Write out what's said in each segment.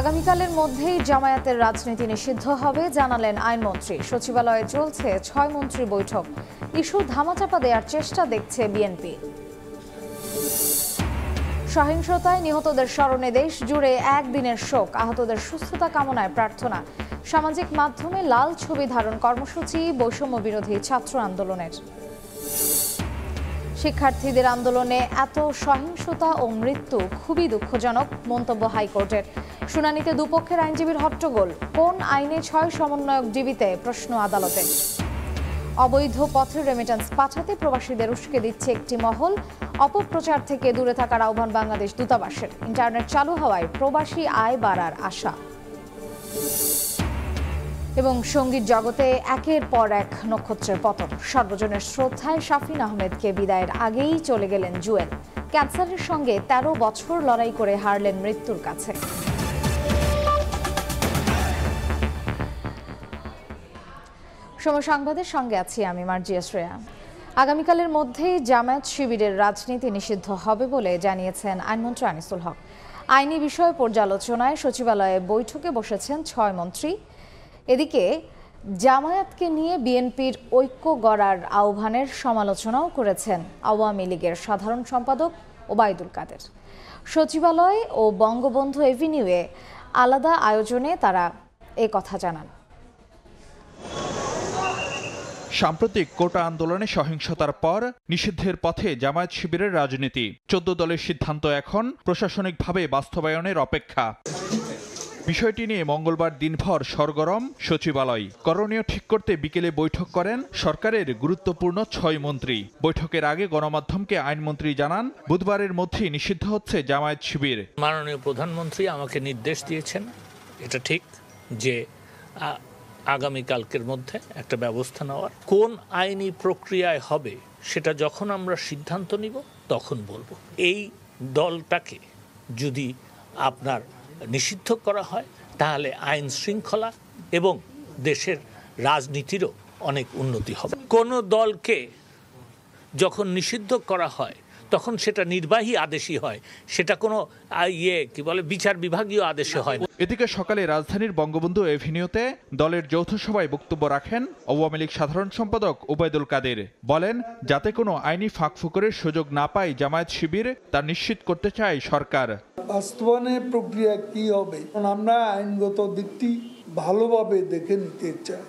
আগামীকালের মধ্যেই জামায়াতের রাজনীতি নিষিদ্ধ হবে জানালেন আইনমন্ত্রী সচিবালয়ে চলছে ছয় মন্ত্রী বৈঠক ইস্যু ধামাচাপা দেওয়ার চেষ্টা দেখছে বিএনপি সহিংসতায় নিহতদের স্মরণে দেশ জুড়ে একদিনের শোক আহতদের সুস্থতা কামনায় প্রার্থনা সামাজিক মাধ্যমে লাল ছবি ধারণ কর্মসূচি বৈষম্য বিরোধী ছাত্র আন্দোলনের শিক্ষার্থীদের আন্দোলনে এত সহিংসতা ও মৃত্যু খুবই দুঃখজনক মন্তব্য হাইকোর্টের শুনানিতে দুপক্ষের আইনজীবীর হট্টগোল কোন আইনে ছয় সমন্বয়ক ডিবিতে প্রশ্ন আদালতে অবৈধ পথের রেমিটেন্স পাঠাতে প্রবাসীদের উস্কে দিচ্ছে একটি মহল অপপ্রচার থেকে দূরে থাকার আহ্বান বাংলাদেশ দূতাবাসের ইন্টারনেট চালু হওয়ায় প্রবাসী আয় বাড়ার আশা এবং সঙ্গীত জগতে একের পর এক নক্ষত্রের পতন সর্বজনের শ্রদ্ধায় শাফিন আহমেদকে বিদায়ের আগেই চলে গেলেন জুয়েল ক্যান্সারের সঙ্গে ১৩ বছর লড়াই করে হারলেন মৃত্যুর কাছে সময় সংবাদের সঙ্গে আছি আমি মার্জিয়া শ্রেয়া আগামীকালের মধ্যেই জামায়াত শিবিরের রাজনীতি নিষিদ্ধ হবে বলে জানিয়েছেন আইনমন্ত্রী আনিসুল হক আইনি বিষয় পর্যালোচনায় সচিবালয়ে বৈঠকে বসেছেন ছয় মন্ত্রী এদিকে জামায়াতকে নিয়ে বিএনপির ঐক্য গড়ার আহ্বানের সমালোচনাও করেছেন আওয়ামী লীগের সাধারণ সম্পাদক ওবায়দুল কাদের সচিবালয় ও বঙ্গবন্ধু এভিনিউয়ে আলাদা আয়োজনে তারা এ কথা জানান সাম্প্রতিক কোটা আন্দোলনে সহিংসতার পর নিষিদ্ধের পথে জামায়াত শিবিরের রাজনীতি চোদ্দ দলের সিদ্ধান্ত এখন প্রশাসনিকভাবে বাস্তবায়নের অপেক্ষা বিষয়টি নিয়ে মঙ্গলবার দিনভর সরগরম সচিবালয় করণীয় ঠিক করতে বিকেলে বৈঠক করেন সরকারের গুরুত্বপূর্ণ ছয় মন্ত্রী বৈঠকের আগে গণমাধ্যমকে আইনমন্ত্রী জানান বুধবারের মধ্যেই নিষিদ্ধ হচ্ছে জামায়াত শিবির মাননীয় প্রধানমন্ত্রী আমাকে নির্দেশ দিয়েছেন এটা ঠিক যে আগামীকালকের মধ্যে একটা ব্যবস্থা নেওয়ার কোন আইনি প্রক্রিয়ায় হবে সেটা যখন আমরা সিদ্ধান্ত নিব তখন বলবো এই দলটাকে যদি আপনার নিষিদ্ধ করা হয় তাহলে আইন শৃঙ্খলা এবং দেশের রাজনীতিরও অনেক উন্নতি হবে কোনো দলকে যখন নিষিদ্ধ করা হয় তখন সেটা নির্বাহী আদেশই হয় সেটা কোনো ইয়ে কি বলে বিচার বিভাগীয় আদেশে হয় এদিকে সকালে রাজধানীর বঙ্গবন্ধু এভিনিউতে দলের যৌথ সভায় বক্তব্য রাখেন আওয়ামী লীগ সাধারণ সম্পাদক ওবায়দুল কাদের বলেন যাতে কোনো আইনি ফাঁকফুকরের সুযোগ না পায় জামায়াত শিবির তা নিশ্চিত করতে চায় সরকার বাস্তবায়নের প্রক্রিয়া কি হবে আমরা আইনগত দিকটি ভালোভাবে দেখে নিতে চাই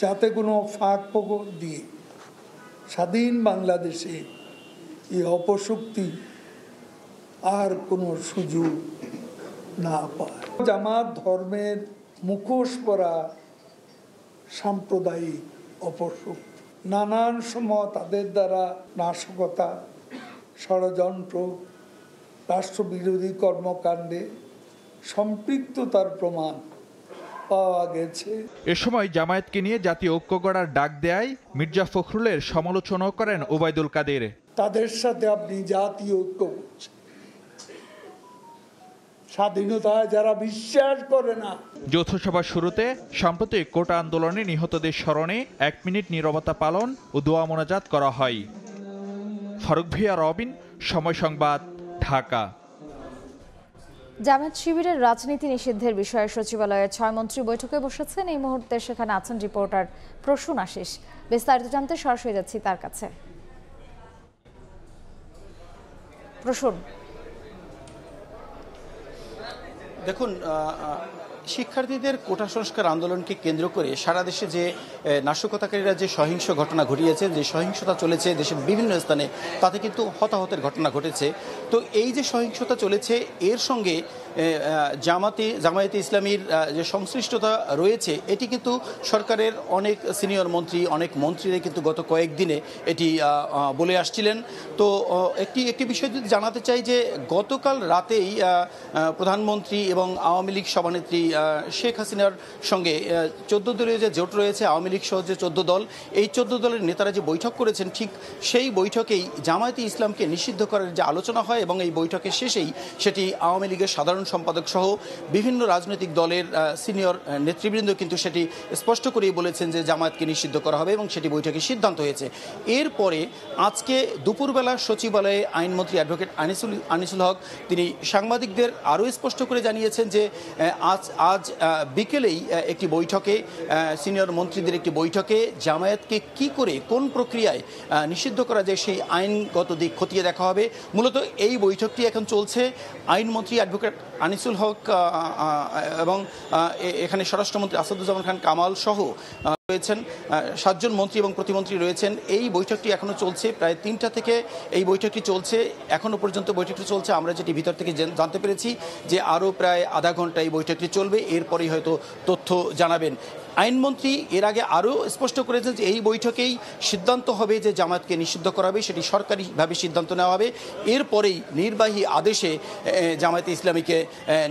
যাতে কোনো ফাঁক পোক দিয়ে স্বাধীন বাংলাদেশে এই অপশক্তি আর কোনো সুযোগ না পায় জামাত ধর্মের মুখোশ পরা সাম্প্রদায়িক অপশক্তি নানান সময় তাদের দ্বারা নাশকতা ষড়যন্ত্র রাষ্ট্রবিরোধী কর্মকাণ্ডে সম্পৃক্ততার প্রমাণ পাওয়া গেছে এ সময় জামায়াতকে নিয়ে জাতীয় ঐক্য গড়ার ডাক দেয় মির্জা ফখরুলের সমালোচনা করেন ওবায়দুল কাদের তাদের সাথে আপনি জাতীয় ঐক্য স্বাধীনতায় যারা বিশ্বাস করে না যৌথ সভার শুরুতে সাম্প্রতিক কোটা আন্দোলনে নিহতদের স্মরণে এক মিনিট নিরবতা পালন ও দোয়া মোনাজাত করা হয় ফারুক ভিয়া রবিন সময় সংবাদ ঢাকা জামাত শিবিরের রাজনীতি নিষিদ্ধের বিষয়ে সচিবালয়ে ছয় মন্ত্রী বৈঠকে বসেছেন এই মুহূর্তে সেখানে আছেন রিপোর্টার প্রসূন আশিস বিস্তারিত জানতে সরাসরি যাচ্ছি তার কাছে প্রসূন দেখুন শিক্ষার্থীদের কোটা সংস্কার আন্দোলনকে কেন্দ্র করে সারা দেশে যে নাশকতাকারীরা যে সহিংস ঘটনা ঘটিয়েছে যে সহিংসতা চলেছে দেশের বিভিন্ন স্থানে তাতে কিন্তু হতাহতের ঘটনা ঘটেছে তো এই যে সহিংসতা চলেছে এর সঙ্গে জামাতি জামায়াতে ইসলামীর যে সংশ্লিষ্টতা রয়েছে এটি কিন্তু সরকারের অনেক সিনিয়র মন্ত্রী অনেক মন্ত্রীরা কিন্তু গত কয়েকদিনে এটি বলে আসছিলেন তো একটি একটি বিষয় যদি জানাতে চাই যে গতকাল রাতেই প্রধানমন্ত্রী এবং আওয়ামী লীগ সভানেত্রী শেখ হাসিনার সঙ্গে চোদ্দ দলীয় যে জোট রয়েছে আওয়ামী লীগ সহ যে চোদ্দ দল এই চোদ্দ দলের নেতারা যে বৈঠক করেছেন ঠিক সেই বৈঠকেই জামায়াতে ইসলামকে নিষিদ্ধ করার যে আলোচনা হয় এবং এই বৈঠকের শেষেই সেটি আওয়ামী লীগের সাধারণ সাধারণ সম্পাদক সহ বিভিন্ন রাজনৈতিক দলের সিনিয়র নেতৃবৃন্দ কিন্তু সেটি স্পষ্ট করেই বলেছেন যে জামায়াতকে নিষিদ্ধ করা হবে এবং সেটি বৈঠকে সিদ্ধান্ত হয়েছে এরপরে আজকে দুপুরবেলা সচিবালয়ে আইনমন্ত্রী অ্যাডভোকেট আনিসুল আনিসুল হক তিনি সাংবাদিকদের আরও স্পষ্ট করে জানিয়েছেন যে আজ আজ বিকেলেই একটি বৈঠকে সিনিয়র মন্ত্রীদের একটি বৈঠকে জামায়াতকে কি করে কোন প্রক্রিয়ায় নিষিদ্ধ করা যায় সেই আইনগত দিক খতিয়ে দেখা হবে মূলত এই বৈঠকটি এখন চলছে আইনমন্ত্রী অ্যাডভোকেট আনিসুল হক এবং এখানে স্বরাষ্ট্রমন্ত্রী আসাদুজ্জামান খান কামাল সহ রয়েছেন সাতজন মন্ত্রী এবং প্রতিমন্ত্রী রয়েছেন এই বৈঠকটি এখনও চলছে প্রায় তিনটা থেকে এই বৈঠকটি চলছে এখনও পর্যন্ত বৈঠকটি চলছে আমরা যেটি ভিতর থেকে জানতে পেরেছি যে আরও প্রায় আধা ঘন্টা এই বৈঠকটি চলবে এরপরেই হয়তো তথ্য জানাবেন আইনমন্ত্রী এর আগে আরও স্পষ্ট করেছেন যে এই বৈঠকেই সিদ্ধান্ত হবে যে জামায়াতকে নিষিদ্ধ করা হবে সেটি সরকারিভাবে সিদ্ধান্ত নেওয়া হবে এরপরেই নির্বাহী আদেশে জামায়াতে ইসলামীকে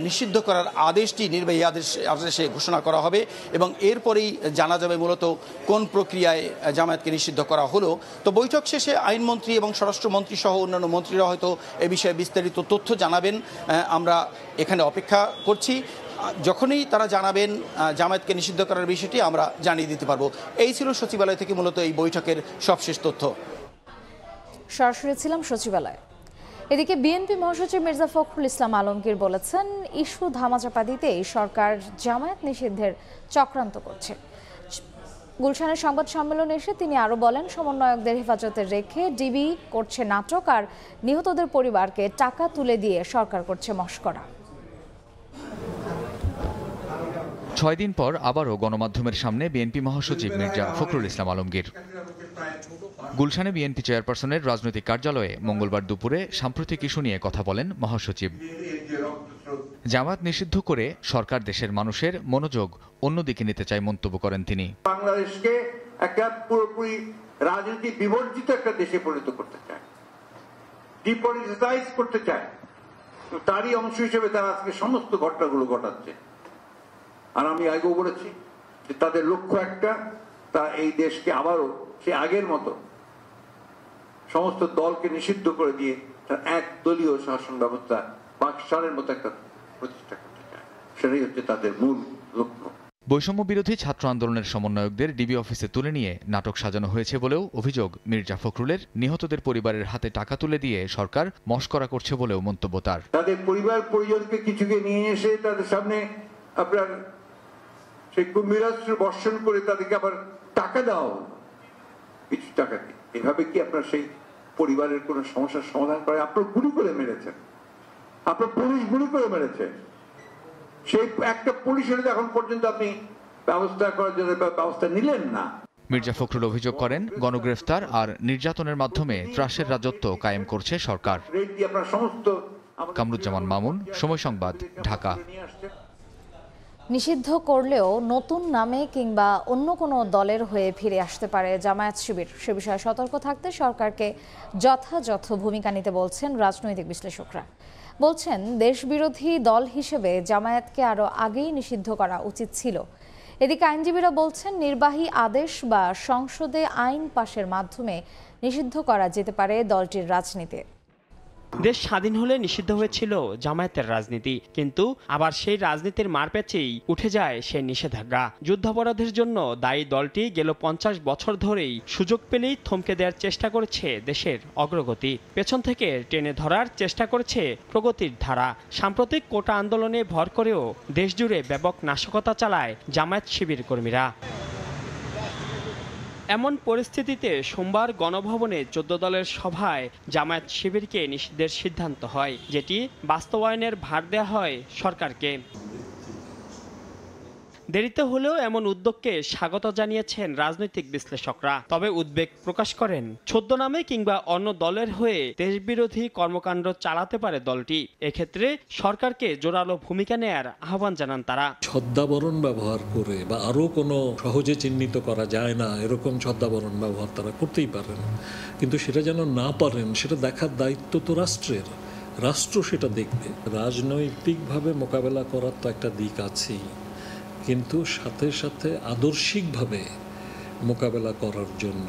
নিষিদ্ধ করার আদেশটি নির্বাহী আদেশ আদেশে ঘোষণা করা হবে এবং এরপরেই জানা যাবে মূলত কোন প্রক্রিয়ায় জামায়াতকে নিষিদ্ধ করা হলো তো বৈঠক শেষে আইনমন্ত্রী এবং স্বরাষ্ট্রমন্ত্রী সহ অন্যান্য মন্ত্রীরা হয়তো এ বিষয়ে বিস্তারিত তথ্য জানাবেন আমরা এখানে অপেক্ষা করছি যখনই তারা জানাবেন জামায়াতকে নিষিদ্ধ করার বিষয়টি আমরা জানিয়ে দিতে পারবো এই ছিল সচিবালয় থেকে মূলত এই বৈঠকের সবশেষ তথ্য সরাসরি ছিলাম সচিবালয় এদিকে বিএনপি মহাসচিব মির্জা ফখরুল ইসলাম আলমগীর বলেছেন ইস্যু ধামাচাপা দিতেই সরকার জামায়াত নিষিদ্ধের চক্রান্ত করছে গুলশানের সংবাদ সম্মেলনে এসে তিনি আরও বলেন সমন্বয়কদের হেফাজতে রেখে ডিবি করছে নাটক আর নিহতদের পরিবারকে টাকা তুলে দিয়ে সরকার করছে মস্করা ছয় দিন পর আবারও গণমাধ্যমের সামনে বিএনপি মহাসচিব মির্জা ফখরুল ইসলাম আলমগীর গুলশানে বিএনপি চেয়ারপারসনের রাজনৈতিক কার্যালয়ে মঙ্গলবার দুপুরে সাম্প্রতিক ইস্যু নিয়ে কথা বলেন মহাসচিব জামাত নিষিদ্ধ করে সরকার দেশের মানুষের মনোযোগ অন্যদিকে নিতে চায় মন্তব্য করেন তিনি বাংলাদেশকে একটা পুরোপুরি রাজনীতি বিবর্জিত একটা দেশে পরিণত করতে চায় করতে চায় তারই অংশ হিসেবে তারা আজকে সমস্ত ঘটনাগুলো ঘটাচ্ছে আর আমি আগেও বলেছি যে তাদের লক্ষ্য একটা তা এই দেশকে আবারও সে আগের মতো সমস্ত দলকে নিষিদ্ধ করে দিয়ে তার এক দলীয় শাসন ব্যবস্থা পাকিস্তানের মতো একটা প্রতিষ্ঠা করতে চায় সেটাই হচ্ছে তাদের মূল লক্ষ্য বৈষম্য বিরোধী ছাত্র আন্দোলনের সমন্বয়কদের ডিবি অফিসে তুলে নিয়ে নাটক সাজানো হয়েছে বলেও অভিযোগ মির্জা ফখরুলের নিহতদের পরিবারের হাতে টাকা তুলে দিয়ে সরকার মস্করা করছে বলেও মন্তব্য তার তাদের পরিবার পরিজনকে কিছুকে নিয়ে এসে তাদের সামনে আপনার সেই কুম্ভীরাস্ত্র বর্ষণ করে তাদেরকে আবার টাকা দাও কিছু টাকা দিয়ে এভাবে কি আপনার সেই পরিবারের কোনো সমস্যার সমাধান করে আপনার গুলি করে মেরেছেন আপনার পুলিশ গুলি করে মেরেছে সেই একটা পুলিশের এখন পর্যন্ত আপনি ব্যবস্থা করার জন্য ব্যবস্থা নিলেন না মির্জা ফখরুল অভিযোগ করেন গণগ্রেফতার আর নির্যাতনের মাধ্যমে ত্রাসের রাজত্ব কায়েম করছে সরকার কামরুজ্জামান মামুন সময় সংবাদ ঢাকা নিষিদ্ধ করলেও নতুন নামে কিংবা অন্য কোনো দলের হয়ে ফিরে আসতে পারে জামায়াত শিবির সে বিষয়ে সতর্ক থাকতে সরকারকে যথাযথ ভূমিকা নিতে বলছেন রাজনৈতিক বিশ্লেষকরা বলছেন দেশবিরোধী দল হিসেবে জামায়াতকে আরও আগেই নিষিদ্ধ করা উচিত ছিল এদিকে আইনজীবীরা বলছেন নির্বাহী আদেশ বা সংসদে আইন পাশের মাধ্যমে নিষিদ্ধ করা যেতে পারে দলটির রাজনীতি দেশ স্বাধীন হলে নিষিদ্ধ হয়েছিল জামায়াতের রাজনীতি কিন্তু আবার সেই রাজনীতির মারপ্যাচেই উঠে যায় সেই নিষেধাজ্ঞা যুদ্ধাপরাধের জন্য দায়ী দলটি গেল পঞ্চাশ বছর ধরেই সুযোগ পেলেই থমকে দেওয়ার চেষ্টা করেছে দেশের অগ্রগতি পেছন থেকে টেনে ধরার চেষ্টা করেছে প্রগতির ধারা সাম্প্রতিক কোটা আন্দোলনে ভর করেও দেশজুড়ে ব্যাপক নাশকতা চালায় জামায়াত শিবির কর্মীরা এমন পরিস্থিতিতে সোমবার গণভবনে চোদ্দ দলের সভায় জামায়াত শিবিরকে নিষিদ্ধের সিদ্ধান্ত হয় যেটি বাস্তবায়নের ভার দেওয়া হয় সরকারকে দেরিতে হলেও এমন উদ্যোগকে স্বাগত জানিয়েছেন রাজনৈতিক বিশ্লেষকরা তবে উদ্বেগ প্রকাশ করেন ছদ্মনামে কিংবা অন্য দলের হয়ে দেশবিরোধী কর্মকাণ্ড চালাতে পারে দলটি এক্ষেত্রে সরকারকে জোরালো ভূমিকা নেয়ার আহ্বান জানান তারা ছদ্মাবরণ ব্যবহার করে বা আরও কোনো সহজে চিহ্নিত করা যায় না এরকম ছদ্মাবরণ ব্যবহার তারা করতেই পারেন কিন্তু সেটা যেন না পারেন সেটা দেখার দায়িত্ব তো রাষ্ট্রের রাষ্ট্র সেটা দেখবে রাজনৈতিকভাবে মোকাবেলা করার তো একটা দিক আছেই কিন্তু সাথে সাথে আদর্শিকভাবে মোকাবেলা করার জন্য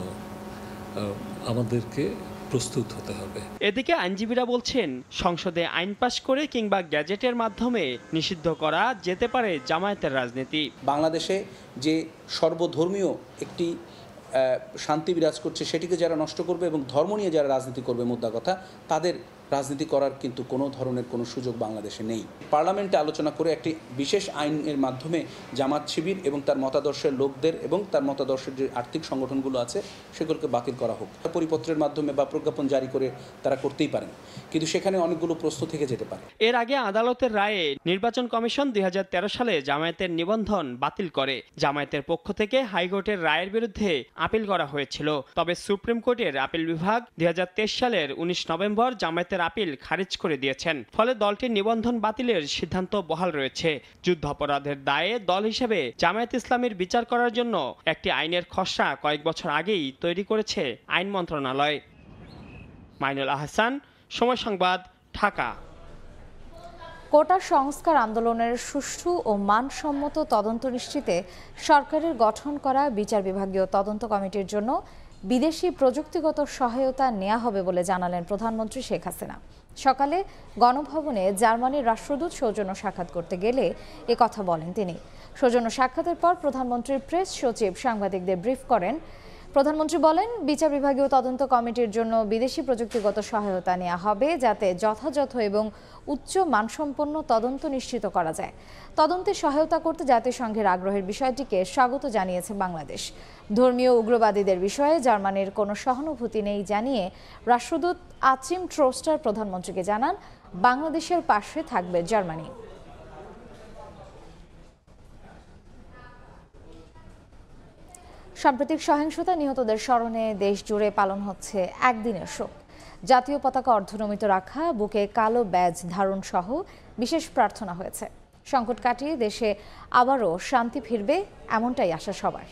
আমাদেরকে প্রস্তুত হতে হবে এদিকে আইনজীবীরা বলছেন সংসদে আইন পাশ করে কিংবা গ্যাজেটের মাধ্যমে নিষিদ্ধ করা যেতে পারে জামায়াতের রাজনীতি বাংলাদেশে যে সর্বধর্মীয় একটি শান্তি বিরাজ করছে সেটিকে যারা নষ্ট করবে এবং ধর্ম নিয়ে যারা রাজনীতি করবে মুদ্রা কথা তাদের রাজনীতি করার কিন্তু কোনো ধরনের কোনো সুযোগ বাংলাদেশে নেই পার্লামেন্টে আলোচনা করে একটি বিশেষ আইনের মাধ্যমে জামাত শিবির এবং তার মতাদর্শের লোকদের এবং তার মতাদর্শের যে আর্থিক সংগঠনগুলো আছে সেগুলোকে বাতিল করা হোক পরিপত্রের মাধ্যমে বা প্রজ্ঞাপন জারি করে তারা করতেই পারেন কিন্তু সেখানে অনেকগুলো প্রশ্ন থেকে যেতে পারে এর আগে আদালতের রায়ে নির্বাচন কমিশন দুই সালে জামায়াতের নিবন্ধন বাতিল করে জামায়াতের পক্ষ থেকে হাইকোর্টের রায়ের বিরুদ্ধে আপিল করা হয়েছিল তবে সুপ্রিম কোর্টের আপিল বিভাগ দুই সালের উনিশ নভেম্বর জামায়াতের আদালতের আপিল খারিজ করে দিয়েছেন ফলে দলটির নিবন্ধন বাতিলের সিদ্ধান্ত বহাল রয়েছে যুদ্ধ অপরাধের দায়ে দল হিসেবে জামায়াত ইসলামের বিচার করার জন্য একটি আইনের খসড়া কয়েক বছর আগেই তৈরি করেছে আইন মন্ত্রণালয় মাইনুল আহসান সময় সংবাদ ঢাকা কোটা সংস্কার আন্দোলনের সুষ্ঠু ও মানসম্মত তদন্ত নিশ্চিতে সরকারের গঠন করা বিচার বিভাগীয় তদন্ত কমিটির জন্য বিদেশি প্রযুক্তিগত সহায়তা নেওয়া হবে বলে জানালেন প্রধানমন্ত্রী শেখ হাসিনা সকালে গণভবনে জার্মানির রাষ্ট্রদূত সৌজন্য সাক্ষাৎ করতে গেলে কথা বলেন তিনি সৌজন্য সাক্ষাতের পর প্রধানমন্ত্রীর প্রেস সচিব সাংবাদিকদের ব্রিফ করেন প্রধানমন্ত্রী বলেন বিচার বিভাগীয় তদন্ত কমিটির জন্য বিদেশি প্রযুক্তিগত সহায়তা নেওয়া হবে যাতে যথাযথ এবং উচ্চ মানসম্পন্ন তদন্ত নিশ্চিত করা যায় তদন্তে সহায়তা করতে জাতিসংঘের আগ্রহের বিষয়টিকে স্বাগত জানিয়েছে বাংলাদেশ ধর্মীয় উগ্রবাদীদের বিষয়ে জার্মানির কোনো সহানুভূতি নেই জানিয়ে রাষ্ট্রদূত আচিম ট্রোস্টার প্রধানমন্ত্রীকে জানান বাংলাদেশের পাশে থাকবে জার্মানি সাম্প্রতিক সহিংসতা নিহতদের স্মরণে দেশ জুড়ে পালন হচ্ছে একদিনের শোক জাতীয় পতাকা অর্ধনমিত রাখা বুকে কালো ব্যাজ ধারণ সহ বিশেষ প্রার্থনা হয়েছে সংকট কাটিয়ে দেশে আবারও শান্তি ফিরবে এমনটাই আশা সবার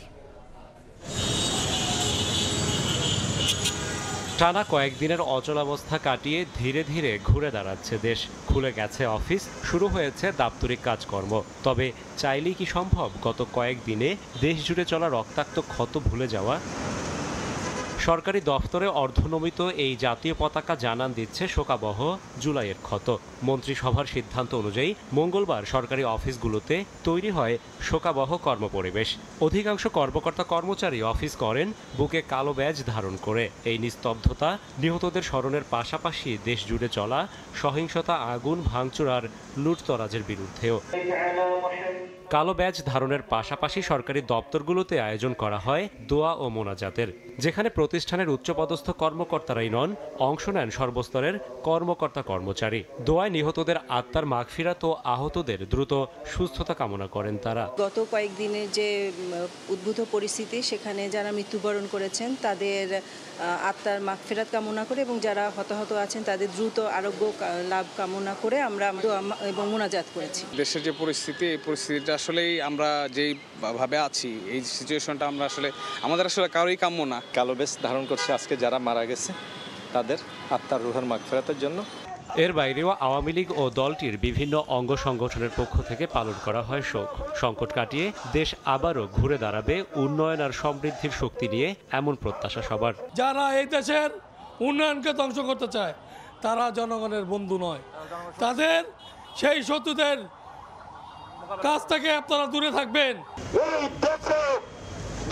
টানা কয়েকদিনের অচলাবস্থা কাটিয়ে ধীরে ধীরে ঘুরে দাঁড়াচ্ছে দেশ খুলে গেছে অফিস শুরু হয়েছে দাপ্তরিক কাজকর্ম তবে চাইলেই কি সম্ভব গত কয়েকদিনে দেশ জুড়ে চলা রক্তাক্ত ক্ষত ভুলে যাওয়া সরকারি দফতরে অর্ধনমিত এই জাতীয় পতাকা জানান দিচ্ছে শোকাবহ জুলাইয়ের ক্ষত মন্ত্রিসভার সিদ্ধান্ত অনুযায়ী মঙ্গলবার সরকারি অফিসগুলোতে তৈরি হয় শোকাবহ কর্মপরিবেশ অধিকাংশ কর্মকর্তা কর্মচারী অফিস করেন বুকে কালো ব্যাজ ধারণ করে এই নিস্তব্ধতা নিহতদের স্মরণের পাশাপাশি দেশ জুড়ে চলা সহিংসতা আগুন ভাঙচুর আর লুটতরাজের বিরুদ্ধেও কালো ব্যাজ ধারণের পাশাপাশি সরকারি দপ্তরগুলোতে আয়োজন করা হয় দোয়া ও মোনাজাতের যেখানে প্রতিষ্ঠানের উচ্চপদস্থ কর্মকর্তারাই নন অংশ নেন সর্বস্তরের কর্মকর্তা কর্মচারী দোয়ায় নিহতদের আত্মার মাগফিরাত ও আহতদের দ্রুত সুস্থতা কামনা করেন তারা গত কয়েকদিনে যে উদ্ভূত পরিস্থিতি সেখানে যারা মৃত্যুবরণ করেছেন তাদের আত্মার মাগফিরাত কামনা করে এবং যারা হতাহত আছেন তাদের দ্রুত আরোগ্য লাভ কামনা করে আমরা এবং মোনাজাত করেছি দেশের যে পরিস্থিতি এই পরিস্থিতিটা আসলেই আমরা ভাবে আছি এই সিচুয়েশনটা আমরা আসলে আমাদের আসলে কারোই কাম্য না কালো বেশ ধারণ করছে আজকে যারা মারা গেছে তাদের আত্মার রুহের মাগ ফেরাতের জন্য এর বাইরেও আওয়ামী লীগ ও দলটির বিভিন্ন অঙ্গ সংগঠনের পক্ষ থেকে পালন করা হয় শোক সংকট কাটিয়ে দেশ আবারও ঘুরে দাঁড়াবে উন্নয়ন আর সমৃদ্ধির শক্তি নিয়ে এমন প্রত্যাশা সবার যারা এই দেশের উন্নয়নকে ধ্বংস করতে চায় তারা জনগণের বন্ধু নয় তাদের সেই শত্রুদের কাছ থেকে আপনারা দূরে থাকবেন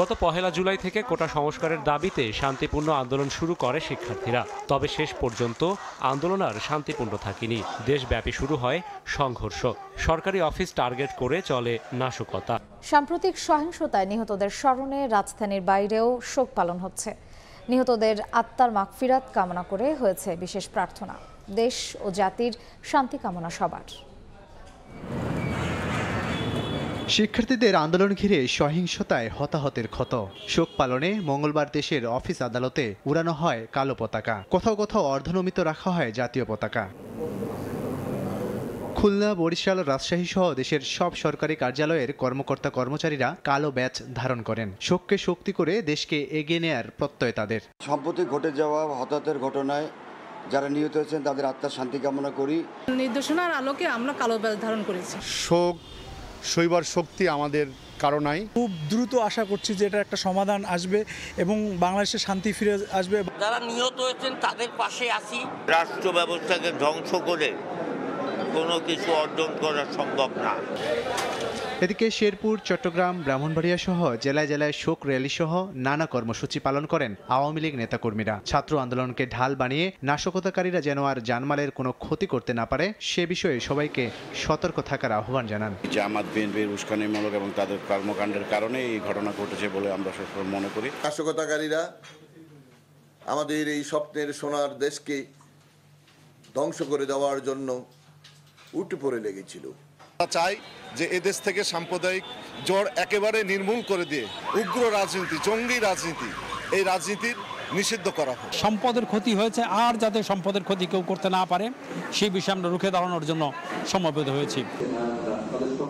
গত পহেলা জুলাই থেকে কোটা সংস্কারের দাবিতে শান্তিপূর্ণ আন্দোলন শুরু করে শিক্ষার্থীরা তবে শেষ পর্যন্ত আন্দোলন আর শান্তিপূর্ণ থাকেনি দেশব্যাপী শুরু হয় সংঘর্ষ সরকারি অফিস টার্গেট করে চলে নাশকতা সাম্প্রতিক সহিংসতায় নিহতদের স্মরণে রাজধানীর বাইরেও শোক পালন হচ্ছে নিহতদের আত্মার মাগফিরাত কামনা করে হয়েছে বিশেষ প্রার্থনা দেশ ও জাতির শান্তি কামনা সবার শিক্ষার্থীদের আন্দোলন ঘিরে সহিংসতায় হতাহতের ক্ষত শোক পালনে মঙ্গলবার দেশের অফিস আদালতে উড়ানো হয় কালো পতাকা কোথাও কোথাও অর্ধনমিত রাখা হয় জাতীয় পতাকা খুলনা বরিশাল রাজশাহী সহ দেশের সব সরকারি কার্যালয়ের কর্মকর্তা কর্মচারীরা কালো ব্যাচ ধারণ করেন শোককে শক্তি করে দেশকে এগিয়ে নেয়ার প্রত্যয় তাদের সম্প্রতি ঘটে যাওয়া হতাহতের ঘটনায় যারা নিহত হয়েছেন তাদের আত্মার শান্তি কামনা করি নির্দেশনার আলোকে আমরা কালো ব্যাচ ধারণ করেছি শোক শৈবার শক্তি আমাদের কারো নাই খুব দ্রুত আশা করছি যে এটা একটা সমাধান আসবে এবং বাংলাদেশে শান্তি ফিরে আসবে যারা নিহত হয়েছেন তাদের পাশে আসি রাষ্ট্র ব্যবস্থাকে ধ্বংস করে কোনো কিছু অর্জন করা সম্ভব না এদিকে শেরপুর চট্টগ্রাম ব্রাহ্মণবাড়িয়া সহ জেলায় জেলায় শোক র্যালি সহ নানা কর্মসূচি পালন করেন আওয়ামী লীগ নেতাকর্মীরা ছাত্র আন্দোলনকে ঢাল বানিয়ে নাশকতাকারীরা যেন আর জানমালের কোনো ক্ষতি করতে না পারে সে বিষয়ে সবাইকে সতর্ক থাকার আহ্বান জানান জামাত বিএনপির উস্কানিমূলক এবং তাদের কর্মকাণ্ডের কারণে এই ঘটনা ঘটেছে বলে আমরা সবসময় মনে করি নাশকতাকারীরা আমাদের এই স্বপ্নের সোনার দেশকে ধ্বংস করে দেওয়ার জন্য উঠে পড়ে লেগেছিল চাই যে এদেশ থেকে সাম্প্রদায়িক জ্বর একেবারে নির্মূল করে দিয়ে উগ্র রাজনীতি জঙ্গি রাজনীতি এই রাজনীতির নিষিদ্ধ করা হয় সম্পদের ক্ষতি হয়েছে আর যাতে সম্পদের ক্ষতি কেউ করতে না পারে সেই বিষয়ে আমরা রুখে দাঁড়ানোর জন্য সমবেত হয়েছি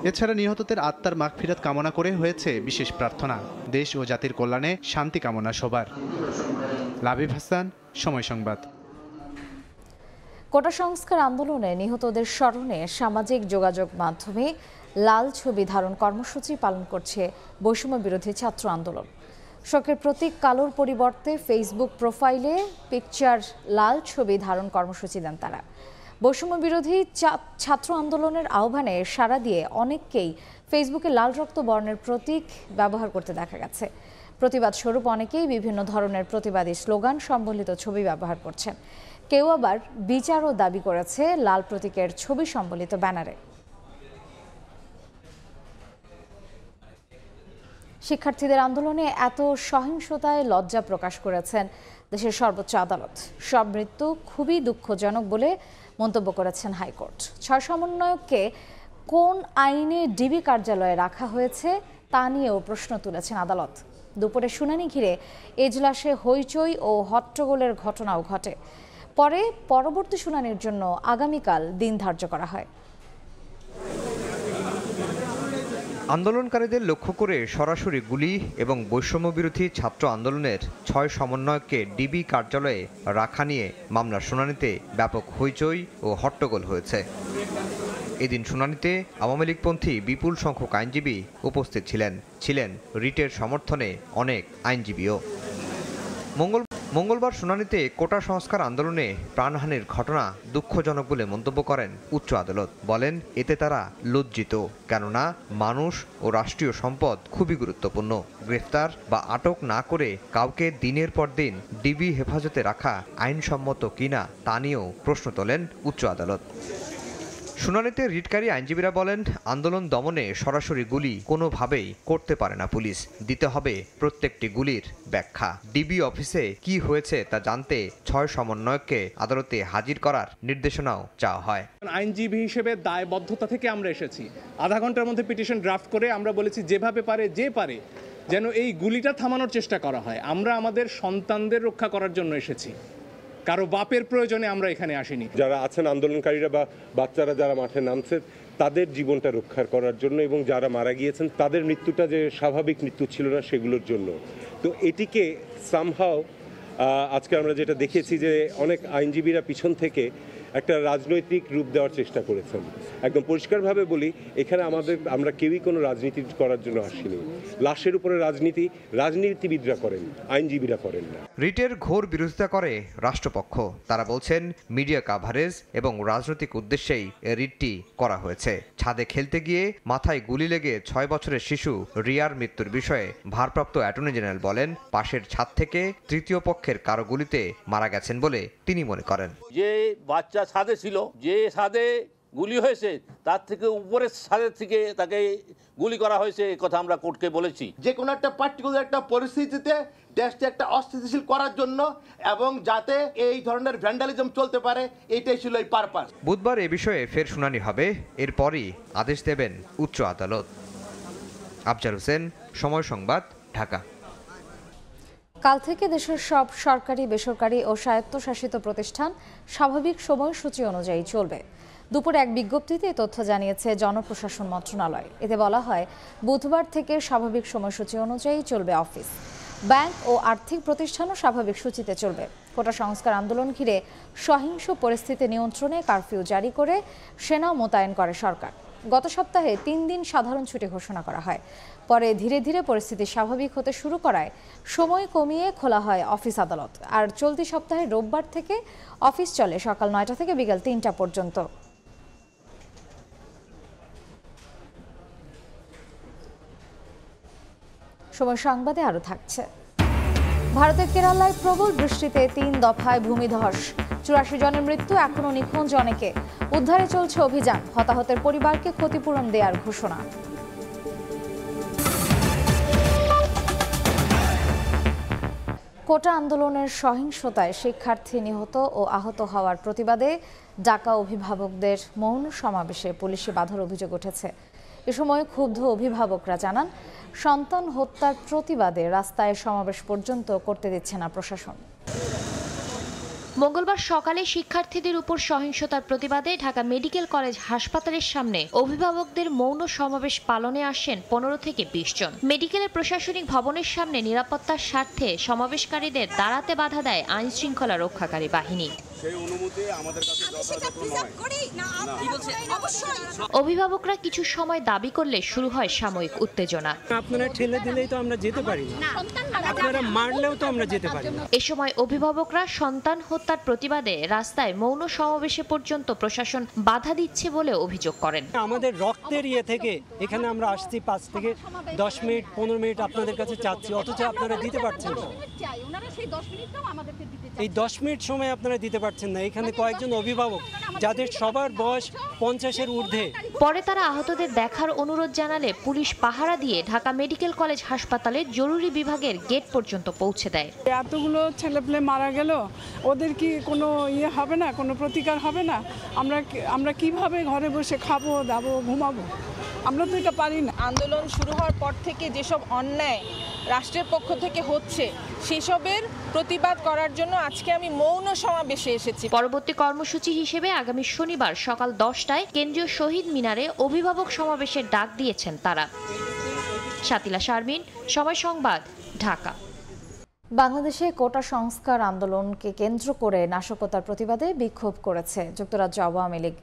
এছাড়া নিহতদের আত্মার ফিরাত কামনা করে হয়েছে বিশেষ প্রার্থনা দেশ ও জাতির কল্যাণে শান্তি কামনা সবার লাভিব হাসান সময় সংবাদ কোটা সংস্কার আন্দোলনে নিহতদের স্মরণে সামাজিক যোগাযোগ মাধ্যমে লাল ছবি ধারণ কর্মসূচি পালন করছে বৈষম্য বিরোধী ছাত্র আন্দোলন শোকের প্রতীক কালোর পরিবর্তে ফেসবুক প্রোফাইলে পিকচার লাল ছবি ধারণ কর্মসূচি দেন তারা বৈষম্য বিরোধী ছাত্র আন্দোলনের আহ্বানে সাড়া দিয়ে অনেককেই ফেসবুকে লাল রক্ত বর্ণের প্রতীক ব্যবহার করতে দেখা গেছে প্রতিবাদ স্বরূপ অনেকেই বিভিন্ন ধরনের প্রতিবাদী স্লোগান সম্বলিত ছবি ব্যবহার করছেন কেউ আবার বিচারও দাবি করেছে লাল প্রতীকের ছবি সম্বলিত ব্যানারে শিক্ষার্থীদের আন্দোলনে এত সহিংসতায় লজ্জা প্রকাশ করেছেন দেশের সর্বোচ্চ আদালত সব মৃত্যু খুবই দুঃখজনক বলে মন্তব্য করেছেন হাইকোর্ট ছয় সমন্বয়ককে কোন আইনে ডিবি কার্যালয়ে রাখা হয়েছে তা নিয়েও প্রশ্ন তুলেছেন আদালত দুপুরে শুনানি ঘিরে এজলাসে হইচই ও হট্টগোলের ঘটনাও ঘটে পরে পরবর্তী শুনানির জন্য আগামীকাল দিন ধার্য করা হয় আন্দোলনকারীদের লক্ষ্য করে সরাসরি গুলি এবং বৈষম্যবিরোধী ছাত্র আন্দোলনের ছয় সমন্বয়ককে ডিবি কার্যালয়ে রাখা নিয়ে মামলার শুনানিতে ব্যাপক হইচই ও হট্টগোল হয়েছে এদিন শুনানিতে আওয়ামী লীগপন্থী বিপুল সংখ্যক আইনজীবী উপস্থিত ছিলেন ছিলেন রিটের সমর্থনে অনেক আইনজীবীও মঙ্গল মঙ্গলবার শুনানিতে কোটা সংস্কার আন্দোলনে প্রাণহানির ঘটনা দুঃখজনক বলে মন্তব্য করেন উচ্চ আদালত বলেন এতে তারা লজ্জিত কেননা মানুষ ও রাষ্ট্রীয় সম্পদ খুবই গুরুত্বপূর্ণ গ্রেফতার বা আটক না করে কাউকে দিনের পর দিন ডিবি হেফাজতে রাখা আইনসম্মত কিনা তা নিয়েও প্রশ্ন তোলেন উচ্চ আদালত শুনানিতে রিটকারী আইনজীবীরা বলেন আন্দোলন দমনে সরাসরি গুলি কোনোভাবেই করতে পারে না পুলিশ দিতে হবে প্রত্যেকটি গুলির ব্যাখ্যা ডিবি অফিসে কি হয়েছে তা জানতে ছয় সমন্বয়ককে আদালতে হাজির করার নির্দেশনাও চাওয়া হয় আইনজীবী হিসেবে দায়বদ্ধতা থেকে আমরা এসেছি আধা ঘন্টার মধ্যে পিটিশন ড্রাফট করে আমরা বলেছি যেভাবে পারে যে পারে যেন এই গুলিটা থামানোর চেষ্টা করা হয় আমরা আমাদের সন্তানদের রক্ষা করার জন্য এসেছি কারো বাপের প্রয়োজনে আমরা এখানে আসিনি যারা আছেন আন্দোলনকারীরা বা বাচ্চারা যারা মাঠে নামছে তাদের জীবনটা রক্ষা করার জন্য এবং যারা মারা গিয়েছেন তাদের মৃত্যুটা যে স্বাভাবিক মৃত্যু ছিল না সেগুলোর জন্য তো এটিকে সামহাও আজকে আমরা যেটা দেখেছি যে অনেক আইনজীবীরা পিছন থেকে একটা রাজনৈতিক রূপ দেওয়ার চেষ্টা করেছেন একদম পরিষ্কারভাবে বলি এখানে আমাদের আমরা কেউই কোনো রাজনীতি করার জন্য আসিনি লাশের উপরে রাজনীতি রাজনীতিবিদরা করেন আইনজীবীরা করেন না রিটের ঘোর বিরোধিতা করে রাষ্ট্রপক্ষ তারা বলছেন মিডিয়া কাভারেজ এবং রাজনৈতিক উদ্দেশ্যেই রিটটি করা হয়েছে ছাদে খেলতে গিয়ে মাথায় গুলি লেগে ছয় বছরের শিশু রিয়ার মৃত্যুর বিষয়ে ভারপ্রাপ্ত অ্যাটর্নি জেনারেল বলেন পাশের ছাদ থেকে তৃতীয় পক্ষের কারো গুলিতে মারা গেছেন বলে তিনি মনে করেন যে বাচ্চা সাদে ছিল যে সাদে গুলি হয়েছে তার থেকে উপরের সাদের থেকে তাকে গুলি করা হয়েছে কথা আমরা কোর্টকে বলেছি যে কোনো একটা পার্টিকুলার একটা পরিস্থিতিতে দেশটি একটা অস্থিতিশীল করার জন্য এবং যাতে এই ধরনের ভ্যান্ডালিজম চলতে পারে এটাই ছিল এই পারপাস বুধবার এ বিষয়ে ফের শুনানি হবে এরপরই আদেশ দেবেন উচ্চ আদালত আফজাল হোসেন সময় সংবাদ ঢাকা কাল থেকে দেশের সব সরকারি বেসরকারি ও স্বায়ত্তশাসিত প্রতিষ্ঠান স্বাভাবিক সময়সূচি অনুযায়ী চলবে দুপুর এক বিজ্ঞপ্তিতে তথ্য জানিয়েছে জনপ্রশাসন মন্ত্রণালয় এতে বলা হয় বুধবার থেকে স্বাভাবিক সময়সূচি অনুযায়ী চলবে অফিস ব্যাংক ও আর্থিক প্রতিষ্ঠানও স্বাভাবিক সূচিতে চলবে কোটা সংস্কার আন্দোলন ঘিরে সহিংস পরিস্থিতি নিয়ন্ত্রণে কারফিউ জারি করে সেনা মোতায়েন করে সরকার গত সপ্তাহে তিন দিন সাধারণ ছুটি ঘোষণা করা হয় পরে ধীরে ধীরে পরিস্থিতি স্বাভাবিক হতে শুরু করায় সময় কমিয়ে খোলা হয় অফিস আদালত আর চলতি সপ্তাহে রোববার থেকে অফিস চলে সকাল নয়টা থেকে বিকাল তিনটা পর্যন্ত সময় সংবাদে আরও থাকছে ভারতের কেরালায় প্রবল বৃষ্টিতে তিন দফায় ভূমিধস চুরাশি জনের মৃত্যু এখনও নিখোঁজ অনেকে উদ্ধারে চলছে অভিযান হতাহতের পরিবারকে ক্ষতিপূরণ দেওয়ার ঘোষণা কোটা আন্দোলনের সহিংসতায় শিক্ষার্থী নিহত ও আহত হওয়ার প্রতিবাদে ডাকা অভিভাবকদের মৌন সমাবেশে পুলিশে বাধার অভিযোগ উঠেছে এ সময় ক্ষুব্ধ অভিভাবকরা জানান সন্তান হত্যার প্রতিবাদে রাস্তায় সমাবেশ পর্যন্ত করতে দিচ্ছে না প্রশাসন মঙ্গলবার সকালে শিক্ষার্থীদের উপর সহিংসতার প্রতিবাদে ঢাকা মেডিকেল কলেজ হাসপাতালের সামনে অভিভাবকদের মৌন সমাবেশ পালনে আসেন পনেরো থেকে বিশ জন মেডিকেলের প্রশাসনিক ভবনের সামনে নিরাপত্তার স্বার্থে সমাবেশকারীদের দাঁড়াতে বাধা দেয় আইন শৃঙ্খলা রক্ষাকারী বাহিনী অভিভাবকরা কিছু সময় দাবি করলে শুরু হয় সাময়িক উত্তেজনা আপনারা ঠেলে দিলেই তো আমরা যেতে পারি না আপনারা মারলেও তো আমরা যেতে পারি এ সময় অভিভাবকরা সন্তান হত্যা হত্যার প্রতিবাদে রাস্তায় মৌন সমাবেশে পর্যন্ত প্রশাসন বাধা দিচ্ছে বলে অভিযোগ করেন আমাদের রক্তের ইয়ে থেকে এখানে আমরা আসছি পাঁচ থেকে দশ মিনিট পনেরো মিনিট আপনাদের কাছে চাচ্ছি অথচ আপনারা দিতে পারছেন না এই দশ মিনিট সময় আপনারা দিতে পারছেন না এখানে কয়েকজন অভিভাবক যাদের সবার বয়স পঞ্চাশের ঊর্ধ্বে পরে তারা আহতদের দেখার অনুরোধ জানালে পুলিশ পাহারা দিয়ে ঢাকা মেডিকেল কলেজ হাসপাতালে জরুরি বিভাগের গেট পর্যন্ত পৌঁছে দেয় এতগুলো ছেলেপেলে মারা গেল ওদের কি কোনো ইয়ে হবে না কোনো প্রতিকার হবে না আমরা আমরা কিভাবে ঘরে বসে খাবো দাবো ঘুমাবো আমরা তো এটা পারি না আন্দোলন শুরু হওয়ার পর থেকে যেসব অন্যায় রাষ্ট্রের পক্ষ থেকে হচ্ছে সেসবের প্রতিবাদ করার জন্য আজকে আমি মৌন সমাবেশে এসেছি পরবর্তী কর্মসূচি হিসেবে আগামী শনিবার সকাল দশটায় কেন্দ্রীয় শহীদ মিনারে অভিভাবক সমাবেশের ডাক দিয়েছেন তারা শাতিলা শারমিন সময় সংবাদ ঢাকা বাংলাদেশে কোটা সংস্কার আন্দোলনকে কেন্দ্র করে নাশকতার প্রতিবাদে বিক্ষোভ করেছে যুক্তরাজ্য আওয়ামী লীগ